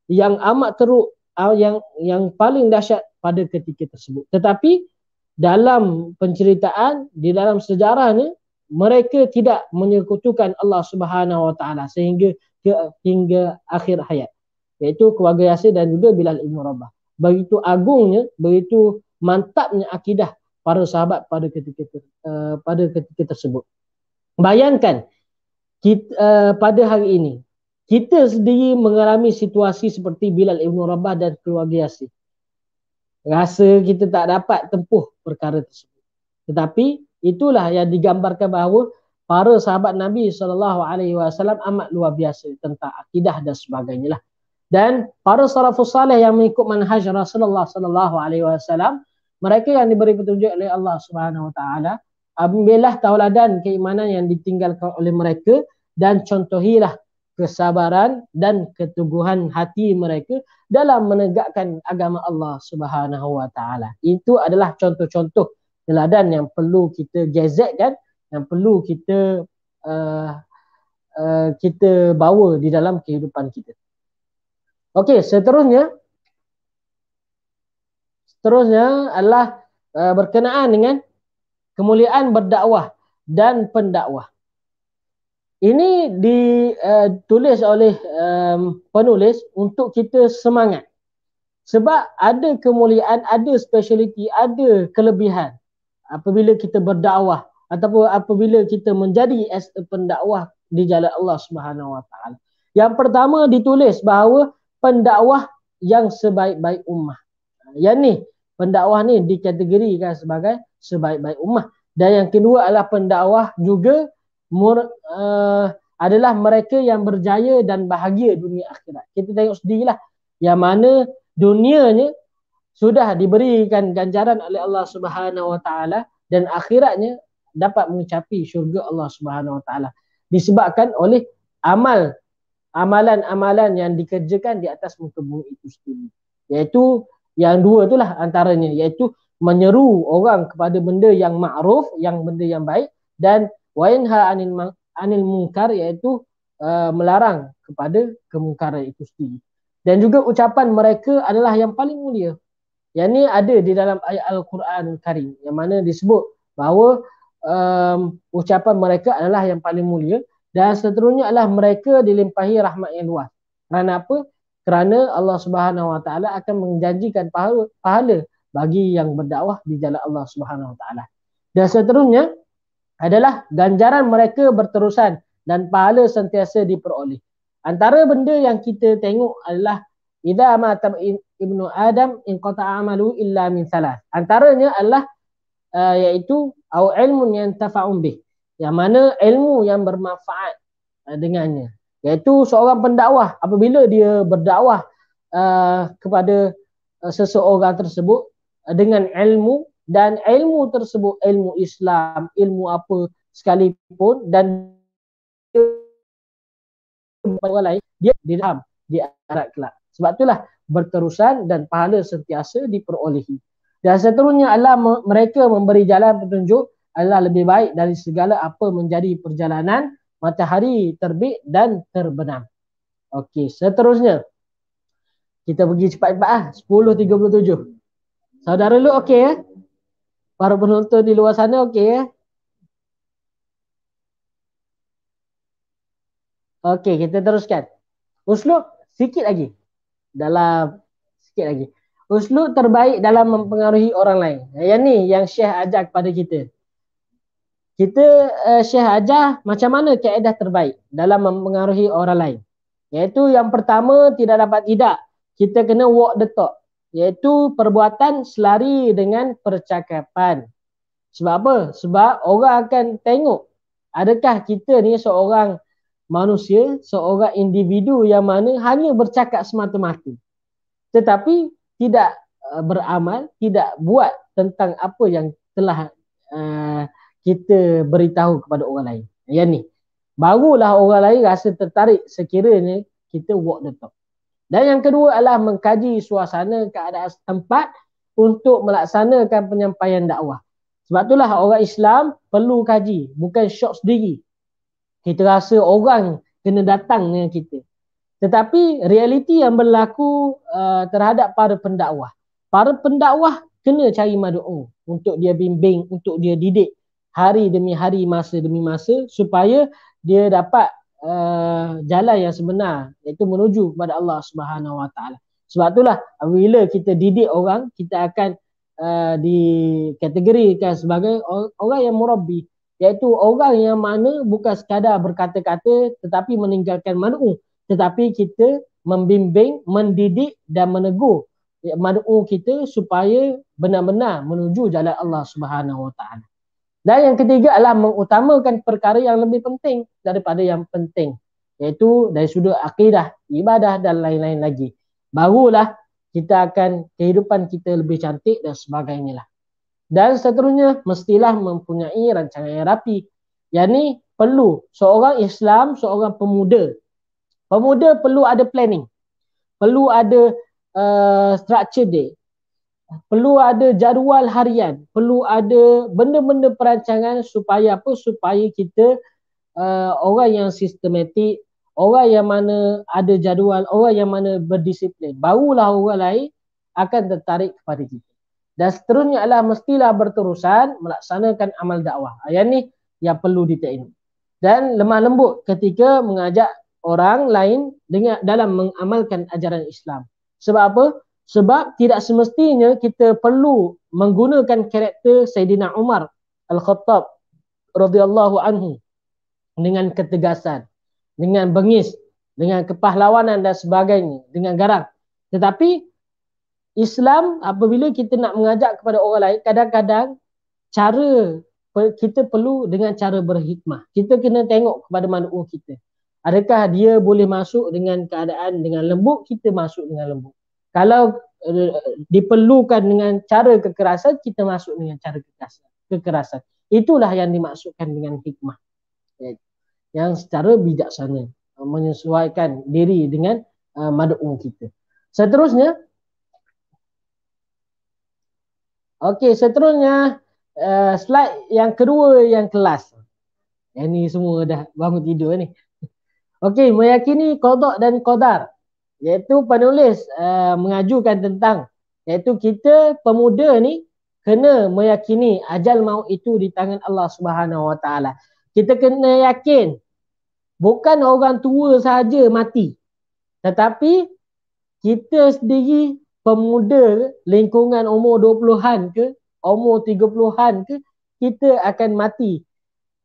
yang amat teruk ah, yang yang paling dahsyat pada ketika tersebut tetapi dalam penceritaan di dalam sejarah ini mereka tidak menyekutukan Allah Subhanahu Wa Taala sehingga ke, hingga akhir hayat iaitu keluarga Yasir dan juga Bilal Ibn Rabah. Begitu agungnya, begitu mantapnya akidah para sahabat pada ketika uh, pada ketika tersebut. Bayangkan kita, uh, eh, pada hari ini kita sendiri mengalami situasi seperti Bilal Ibn Rabah dan keluarga Yasin. Rasa kita tak dapat tempuh perkara tersebut. Tetapi itulah yang digambarkan bahawa para sahabat Nabi SAW amat luar biasa tentang akidah dan sebagainya lah. Dan para salafus saleh yang mengikut manhaj Rasulullah SAW mereka yang diberi petunjuk oleh Allah Subhanahu wa taala, ambillah tauladan keimanan yang ditinggalkan oleh mereka dan contohilah kesabaran dan keteguhan hati mereka dalam menegakkan agama Allah Subhanahu wa taala. Itu adalah contoh-contoh teladan yang perlu kita gezekkan yang perlu kita uh, uh, kita bawa di dalam kehidupan kita. Okey, seterusnya seterusnya adalah uh, berkenaan dengan kemuliaan berdakwah dan pendakwah. Ini ditulis eh, oleh penulis untuk kita semangat. Sebab ada kemuliaan, ada speciality, ada kelebihan apabila kita berdakwah ataupun apabila kita menjadi as a pendakwah di jalan Allah Subhanahu Wa Taala. Yang pertama ditulis bahawa pendakwah yang sebaik-baik ummah. Yang ni, pendakwah ni dikategorikan sebagai sebaik-baik ummah Dan yang kedua adalah pendakwah juga mur, uh, adalah mereka yang berjaya dan bahagia dunia akhirat. Kita tengok sendirilah yang mana dunianya sudah diberikan ganjaran oleh Allah Subhanahu Wa Taala dan akhiratnya dapat mencapai syurga Allah Subhanahu Wa Taala disebabkan oleh amal amalan-amalan yang dikerjakan di atas muka bumi itu sendiri. Yaitu yang dua itulah antaranya yaitu menyeru orang kepada benda yang ma'ruf yang benda yang baik dan wa anil anil munkar iaitu uh, melarang kepada kemungkaran itu sendiri dan juga ucapan mereka adalah yang paling mulia yang ini ada di dalam ayat al-Quran Karim yang mana disebut bahawa um, ucapan mereka adalah yang paling mulia dan seterusnya adalah mereka dilimpahi rahmat yang luas kerana apa kerana Allah Subhanahu Wa Taala akan menjanjikan pahala, pahala bagi yang berdakwah di jalan Allah Subhanahu Wa taala. Dan seterusnya adalah ganjaran mereka berterusan dan pahala sentiasa diperoleh. Antara benda yang kita tengok adalah idza ma ibnu adam in qata amalu illa min salah. Antaranya adalah uh, yaitu au ilmun yang bih. Yang mana ilmu yang bermanfaat uh, dengannya. Yaitu seorang pendakwah apabila dia berdakwah uh, kepada uh, seseorang tersebut dengan ilmu dan ilmu tersebut ilmu Islam, ilmu apa sekalipun dan orang lain dia diraham di akhirat kelak. Sebab itulah berterusan dan pahala sentiasa diperolehi. Dan seterusnya Allah mereka memberi jalan petunjuk Allah lebih baik dari segala apa menjadi perjalanan matahari terbit dan terbenam. Okey, seterusnya kita pergi cepat-cepat ah 10.37. Saudara lu okey ya? Para penonton di luar sana okey ya? Okey, kita teruskan. Uslub sikit lagi. Dalam sikit lagi. Uslub terbaik dalam mempengaruhi orang lain. Yang ni yang Syekh ajar kepada kita. Kita uh, Syekh ajar macam mana kaedah terbaik dalam mempengaruhi orang lain. Yaitu yang pertama tidak dapat tidak. Kita kena walk the talk iaitu perbuatan selari dengan percakapan. Sebab apa? Sebab orang akan tengok adakah kita ni seorang manusia, seorang individu yang mana hanya bercakap semata-mata. Tetapi tidak eh, beramal, tidak buat tentang apa yang telah uh, kita beritahu kepada orang lain. Yang ni, barulah orang lain rasa tertarik sekiranya kita walk the talk. Dan yang kedua adalah mengkaji suasana keadaan tempat untuk melaksanakan penyampaian dakwah. Sebab itulah orang Islam perlu kaji, bukan syok sendiri. Kita rasa orang kena datang dengan kita. Tetapi realiti yang berlaku uh, terhadap para pendakwah. Para pendakwah kena cari madu'u oh untuk dia bimbing, untuk dia didik hari demi hari, masa demi masa supaya dia dapat Uh, jalan yang sebenar iaitu menuju kepada Allah Subhanahu Wa Taala. Sebab itulah bila kita didik orang kita akan uh, dikategorikan sebagai orang yang murabbi iaitu orang yang mana bukan sekadar berkata-kata tetapi meninggalkan mad'u tetapi kita membimbing, mendidik dan menegur ya, mad'u kita supaya benar-benar menuju jalan Allah Subhanahu Wa Taala. Dan yang ketiga adalah mengutamakan perkara yang lebih penting daripada yang penting. Iaitu dari sudut akidah, ibadah dan lain-lain lagi. Barulah kita akan kehidupan kita lebih cantik dan sebagainya lah. Dan seterusnya mestilah mempunyai rancangan yang rapi. Yang ni perlu seorang Islam, seorang pemuda. Pemuda perlu ada planning. Perlu ada uh, structure dia perlu ada jadual harian, perlu ada benda-benda perancangan supaya apa? Supaya kita uh, orang yang sistematik, orang yang mana ada jadual, orang yang mana berdisiplin. Barulah orang lain akan tertarik kepada kita. Dan seterusnya adalah mestilah berterusan melaksanakan amal dakwah. Yang ni yang perlu ditekni. Dan lemah lembut ketika mengajak orang lain dengan dalam mengamalkan ajaran Islam. Sebab apa? Sebab tidak semestinya kita perlu menggunakan karakter Sayyidina Umar Al-Khattab radhiyallahu anhu dengan ketegasan, dengan bengis, dengan kepahlawanan dan sebagainya, dengan garang. Tetapi Islam apabila kita nak mengajak kepada orang lain, kadang-kadang cara kita perlu dengan cara berhikmah. Kita kena tengok kepada manusia kita. Adakah dia boleh masuk dengan keadaan dengan lembut, kita masuk dengan lembut kalau uh, diperlukan dengan cara kekerasan kita masuk dengan cara kekerasan kekerasan itulah yang dimaksudkan dengan hikmah eh, yang secara bijaksana eh, menyesuaikan diri dengan uh, mad'u kita seterusnya okey seterusnya uh, slide yang kedua yang kelas yang ni semua dah bangun tidur ni Okey, meyakini kodok dan kodar iaitu penulis uh, mengajukan tentang iaitu kita pemuda ni kena meyakini ajal maut itu di tangan Allah Subhanahu Wa Taala. Kita kena yakin bukan orang tua saja mati tetapi kita sendiri pemuda lingkungan umur 20-an ke umur 30-an ke kita akan mati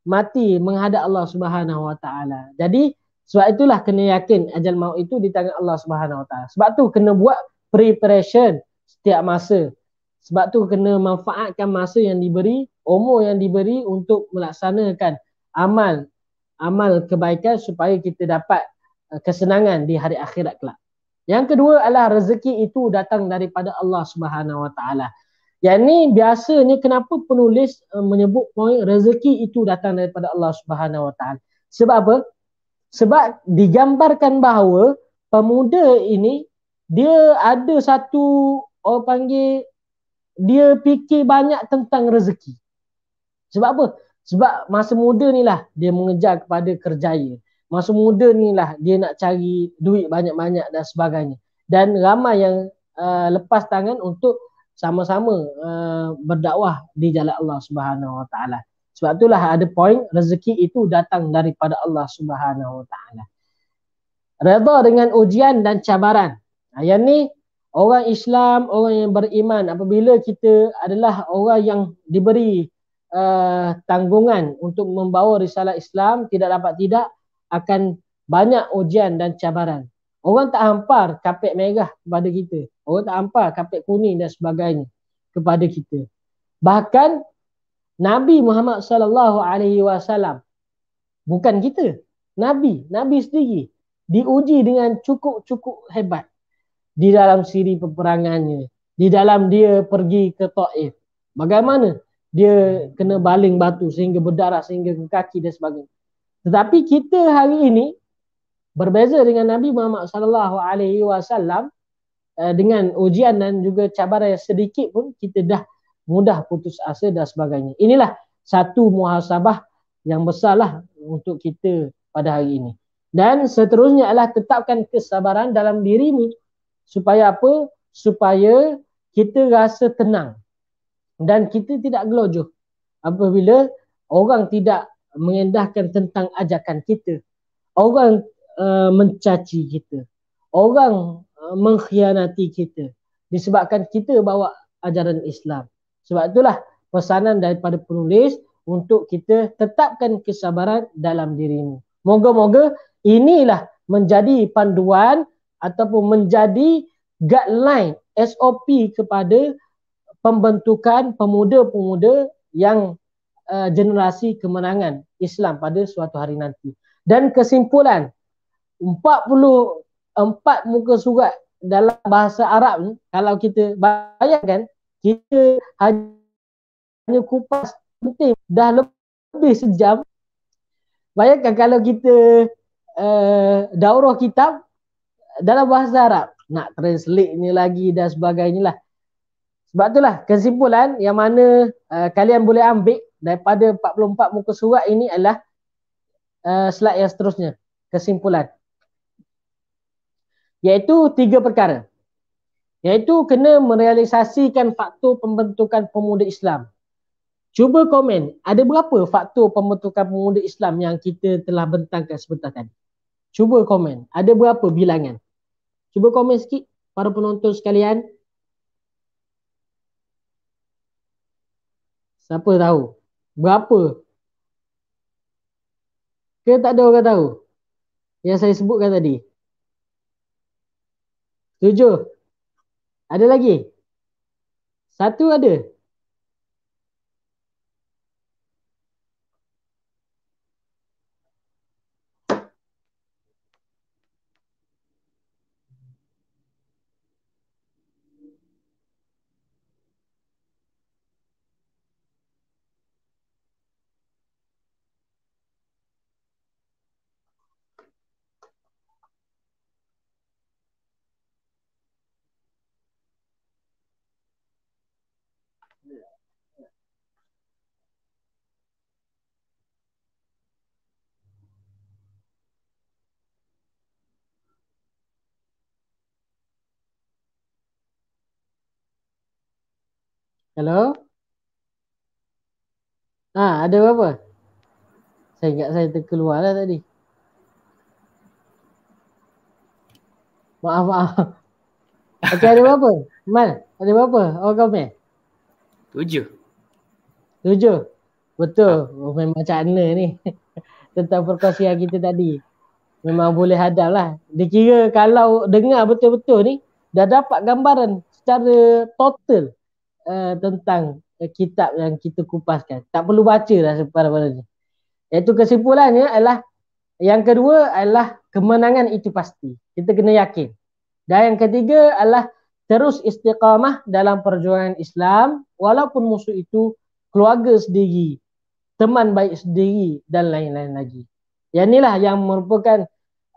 mati menghadap Allah Subhanahu Wa Taala. Jadi sebab itulah kena yakin ajal maut itu di tangan Allah Subhanahu Wa Sebab tu kena buat preparation setiap masa. Sebab tu kena manfaatkan masa yang diberi, umur yang diberi untuk melaksanakan amal amal kebaikan supaya kita dapat eh, kesenangan di hari akhirat kelak. Yang kedua adalah rezeki itu datang daripada Allah Subhanahu Wa Yang ni biasa ni kenapa penulis eh, menyebut poin rezeki itu datang daripada Allah Subhanahu Wa Sebab apa? sebab digambarkan bahawa pemuda ini dia ada satu orang panggil dia fikir banyak tentang rezeki. Sebab apa? Sebab masa muda ni lah dia mengejar kepada kerjaya. Masa muda ni lah dia nak cari duit banyak-banyak dan sebagainya. Dan ramai yang uh, lepas tangan untuk sama-sama uh, berdakwah di jalan Allah Subhanahu Wa Taala. Sebab itulah ada point rezeki itu datang daripada Allah Subhanahu Wa Taala. dengan ujian dan cabaran. Yang ni orang Islam, orang yang beriman apabila kita adalah orang yang diberi uh, tanggungan untuk membawa risalah Islam tidak dapat tidak akan banyak ujian dan cabaran. Orang tak hampar kapek merah kepada kita. Orang tak hampar kapek kuning dan sebagainya kepada kita. Bahkan Nabi Muhammad sallallahu alaihi wasallam bukan kita. Nabi, Nabi sendiri diuji dengan cukup-cukup hebat di dalam siri peperangannya, di dalam dia pergi ke Taif. Bagaimana dia kena baling batu sehingga berdarah sehingga ke kaki dan sebagainya. Tetapi kita hari ini berbeza dengan Nabi Muhammad sallallahu alaihi wasallam eh, dengan ujian dan juga cabaran yang sedikit pun kita dah mudah putus asa dan sebagainya. Inilah satu muhasabah yang besarlah untuk kita pada hari ini. Dan seterusnya adalah tetapkan kesabaran dalam diri dirimu supaya apa? Supaya kita rasa tenang dan kita tidak gelojoh apabila orang tidak mengendahkan tentang ajakan kita. Orang uh, mencaci kita. Orang uh, mengkhianati kita disebabkan kita bawa ajaran Islam. Sebab itulah pesanan daripada penulis untuk kita tetapkan kesabaran dalam dirimu. Moga-moga inilah menjadi panduan ataupun menjadi guideline SOP kepada pembentukan pemuda-pemuda yang uh, generasi kemenangan Islam pada suatu hari nanti. Dan kesimpulan 44 muka surat dalam bahasa Arab ni kalau kita bayangkan kita hanya kupas penting dah lebih sejam bayangkan kalau kita uh, eh, daurah kitab dalam bahasa Arab nak translate ni lagi dan sebagainya lah sebab itulah kesimpulan yang mana uh, kalian boleh ambil daripada 44 muka surat ini adalah uh, slide yang seterusnya kesimpulan iaitu tiga perkara iaitu kena merealisasikan faktor pembentukan pemuda Islam. Cuba komen, ada berapa faktor pembentukan pemuda Islam yang kita telah bentangkan sebentar tadi? Cuba komen, ada berapa bilangan? Cuba komen sikit para penonton sekalian. Siapa tahu? Berapa? Ke tak ada orang tahu? Yang saya sebutkan tadi. Tujuh. Ada lagi? Satu ada. Hello? Ha, ada apa? Saya ingat saya terkeluar lah tadi. Maaf, maaf. Okay ada apa? Mal, ada apa? Awak kau main? Tujuh. Tujuh? Betul. Ha. Memang macam mana ni. Tentang perkongsian kita tadi. Memang boleh hadap lah. Dikira kalau dengar betul-betul ni, dah dapat gambaran secara total uh, tentang uh, kitab yang kita kupaskan. Tak perlu baca lah separa-separa ni. Iaitu kesimpulannya adalah yang kedua adalah kemenangan itu pasti. Kita kena yakin. Dan yang ketiga adalah terus istiqamah dalam perjuangan Islam walaupun musuh itu keluarga sendiri, teman baik sendiri dan lain-lain lagi. Yang inilah yang merupakan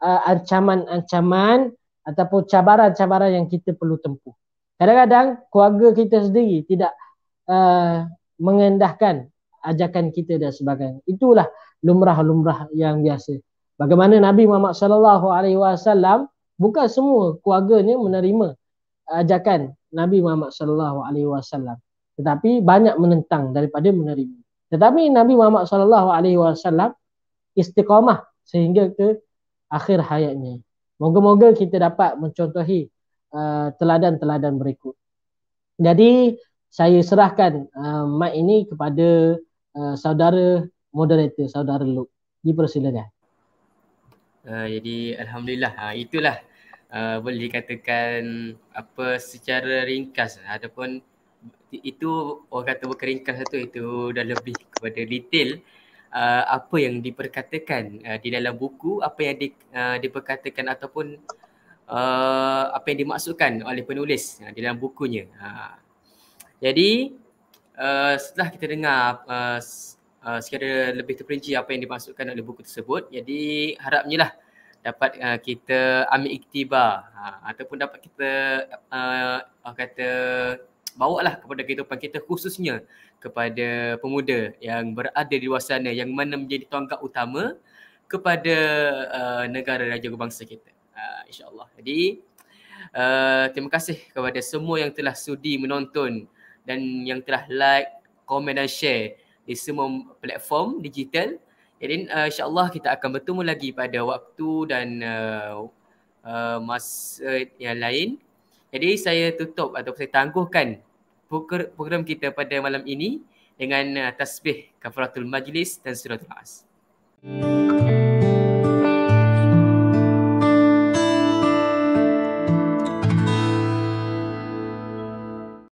uh, ancaman-ancaman ataupun cabaran-cabaran yang kita perlu tempuh. Kadang-kadang keluarga kita sendiri tidak uh, mengendahkan ajakan kita dan sebagainya. Itulah lumrah-lumrah yang biasa. Bagaimana Nabi Muhammad sallallahu alaihi wasallam bukan semua keluarganya menerima ajakan Nabi Muhammad sallallahu alaihi wasallam tetapi banyak menentang daripada menerima. Tetapi Nabi Muhammad sallallahu alaihi wasallam istiqamah sehingga ke akhir hayatnya. Moga-moga kita dapat mencontohi Uh, teladan-teladan berikut. Jadi saya serahkan uh, mic ini kepada uh, saudara moderator, saudara Luke. Dipersilakan. Uh, jadi Alhamdulillah uh, itulah uh, boleh dikatakan apa secara ringkas ataupun itu orang kata berkeringkas satu itu dah lebih kepada detail uh, apa yang diperkatakan uh, di dalam buku apa yang di, uh, diperkatakan ataupun uh, apa yang dimaksudkan oleh penulis uh, dalam bukunya. Uh. Jadi uh, setelah kita dengar uh, uh, secara lebih terperinci apa yang dimaksudkan oleh buku tersebut, jadi harapnya lah dapat uh, kita ambil iktibar uh, ataupun dapat kita uh, uh, kata bawa lah kepada kehidupan kita khususnya kepada pemuda yang berada di luar sana yang mana menjadi tonggak utama kepada uh, negara dan juga bangsa kita uh, insyaAllah. Jadi uh, terima kasih kepada semua yang telah sudi menonton dan yang telah like, komen dan share di semua platform digital. Jadi uh, insyaAllah kita akan bertemu lagi pada waktu dan uh, uh, masa yang lain. Jadi saya tutup atau saya tangguhkan program kita pada malam ini dengan uh, tasbih kafaratul majlis dan surah al-as. Música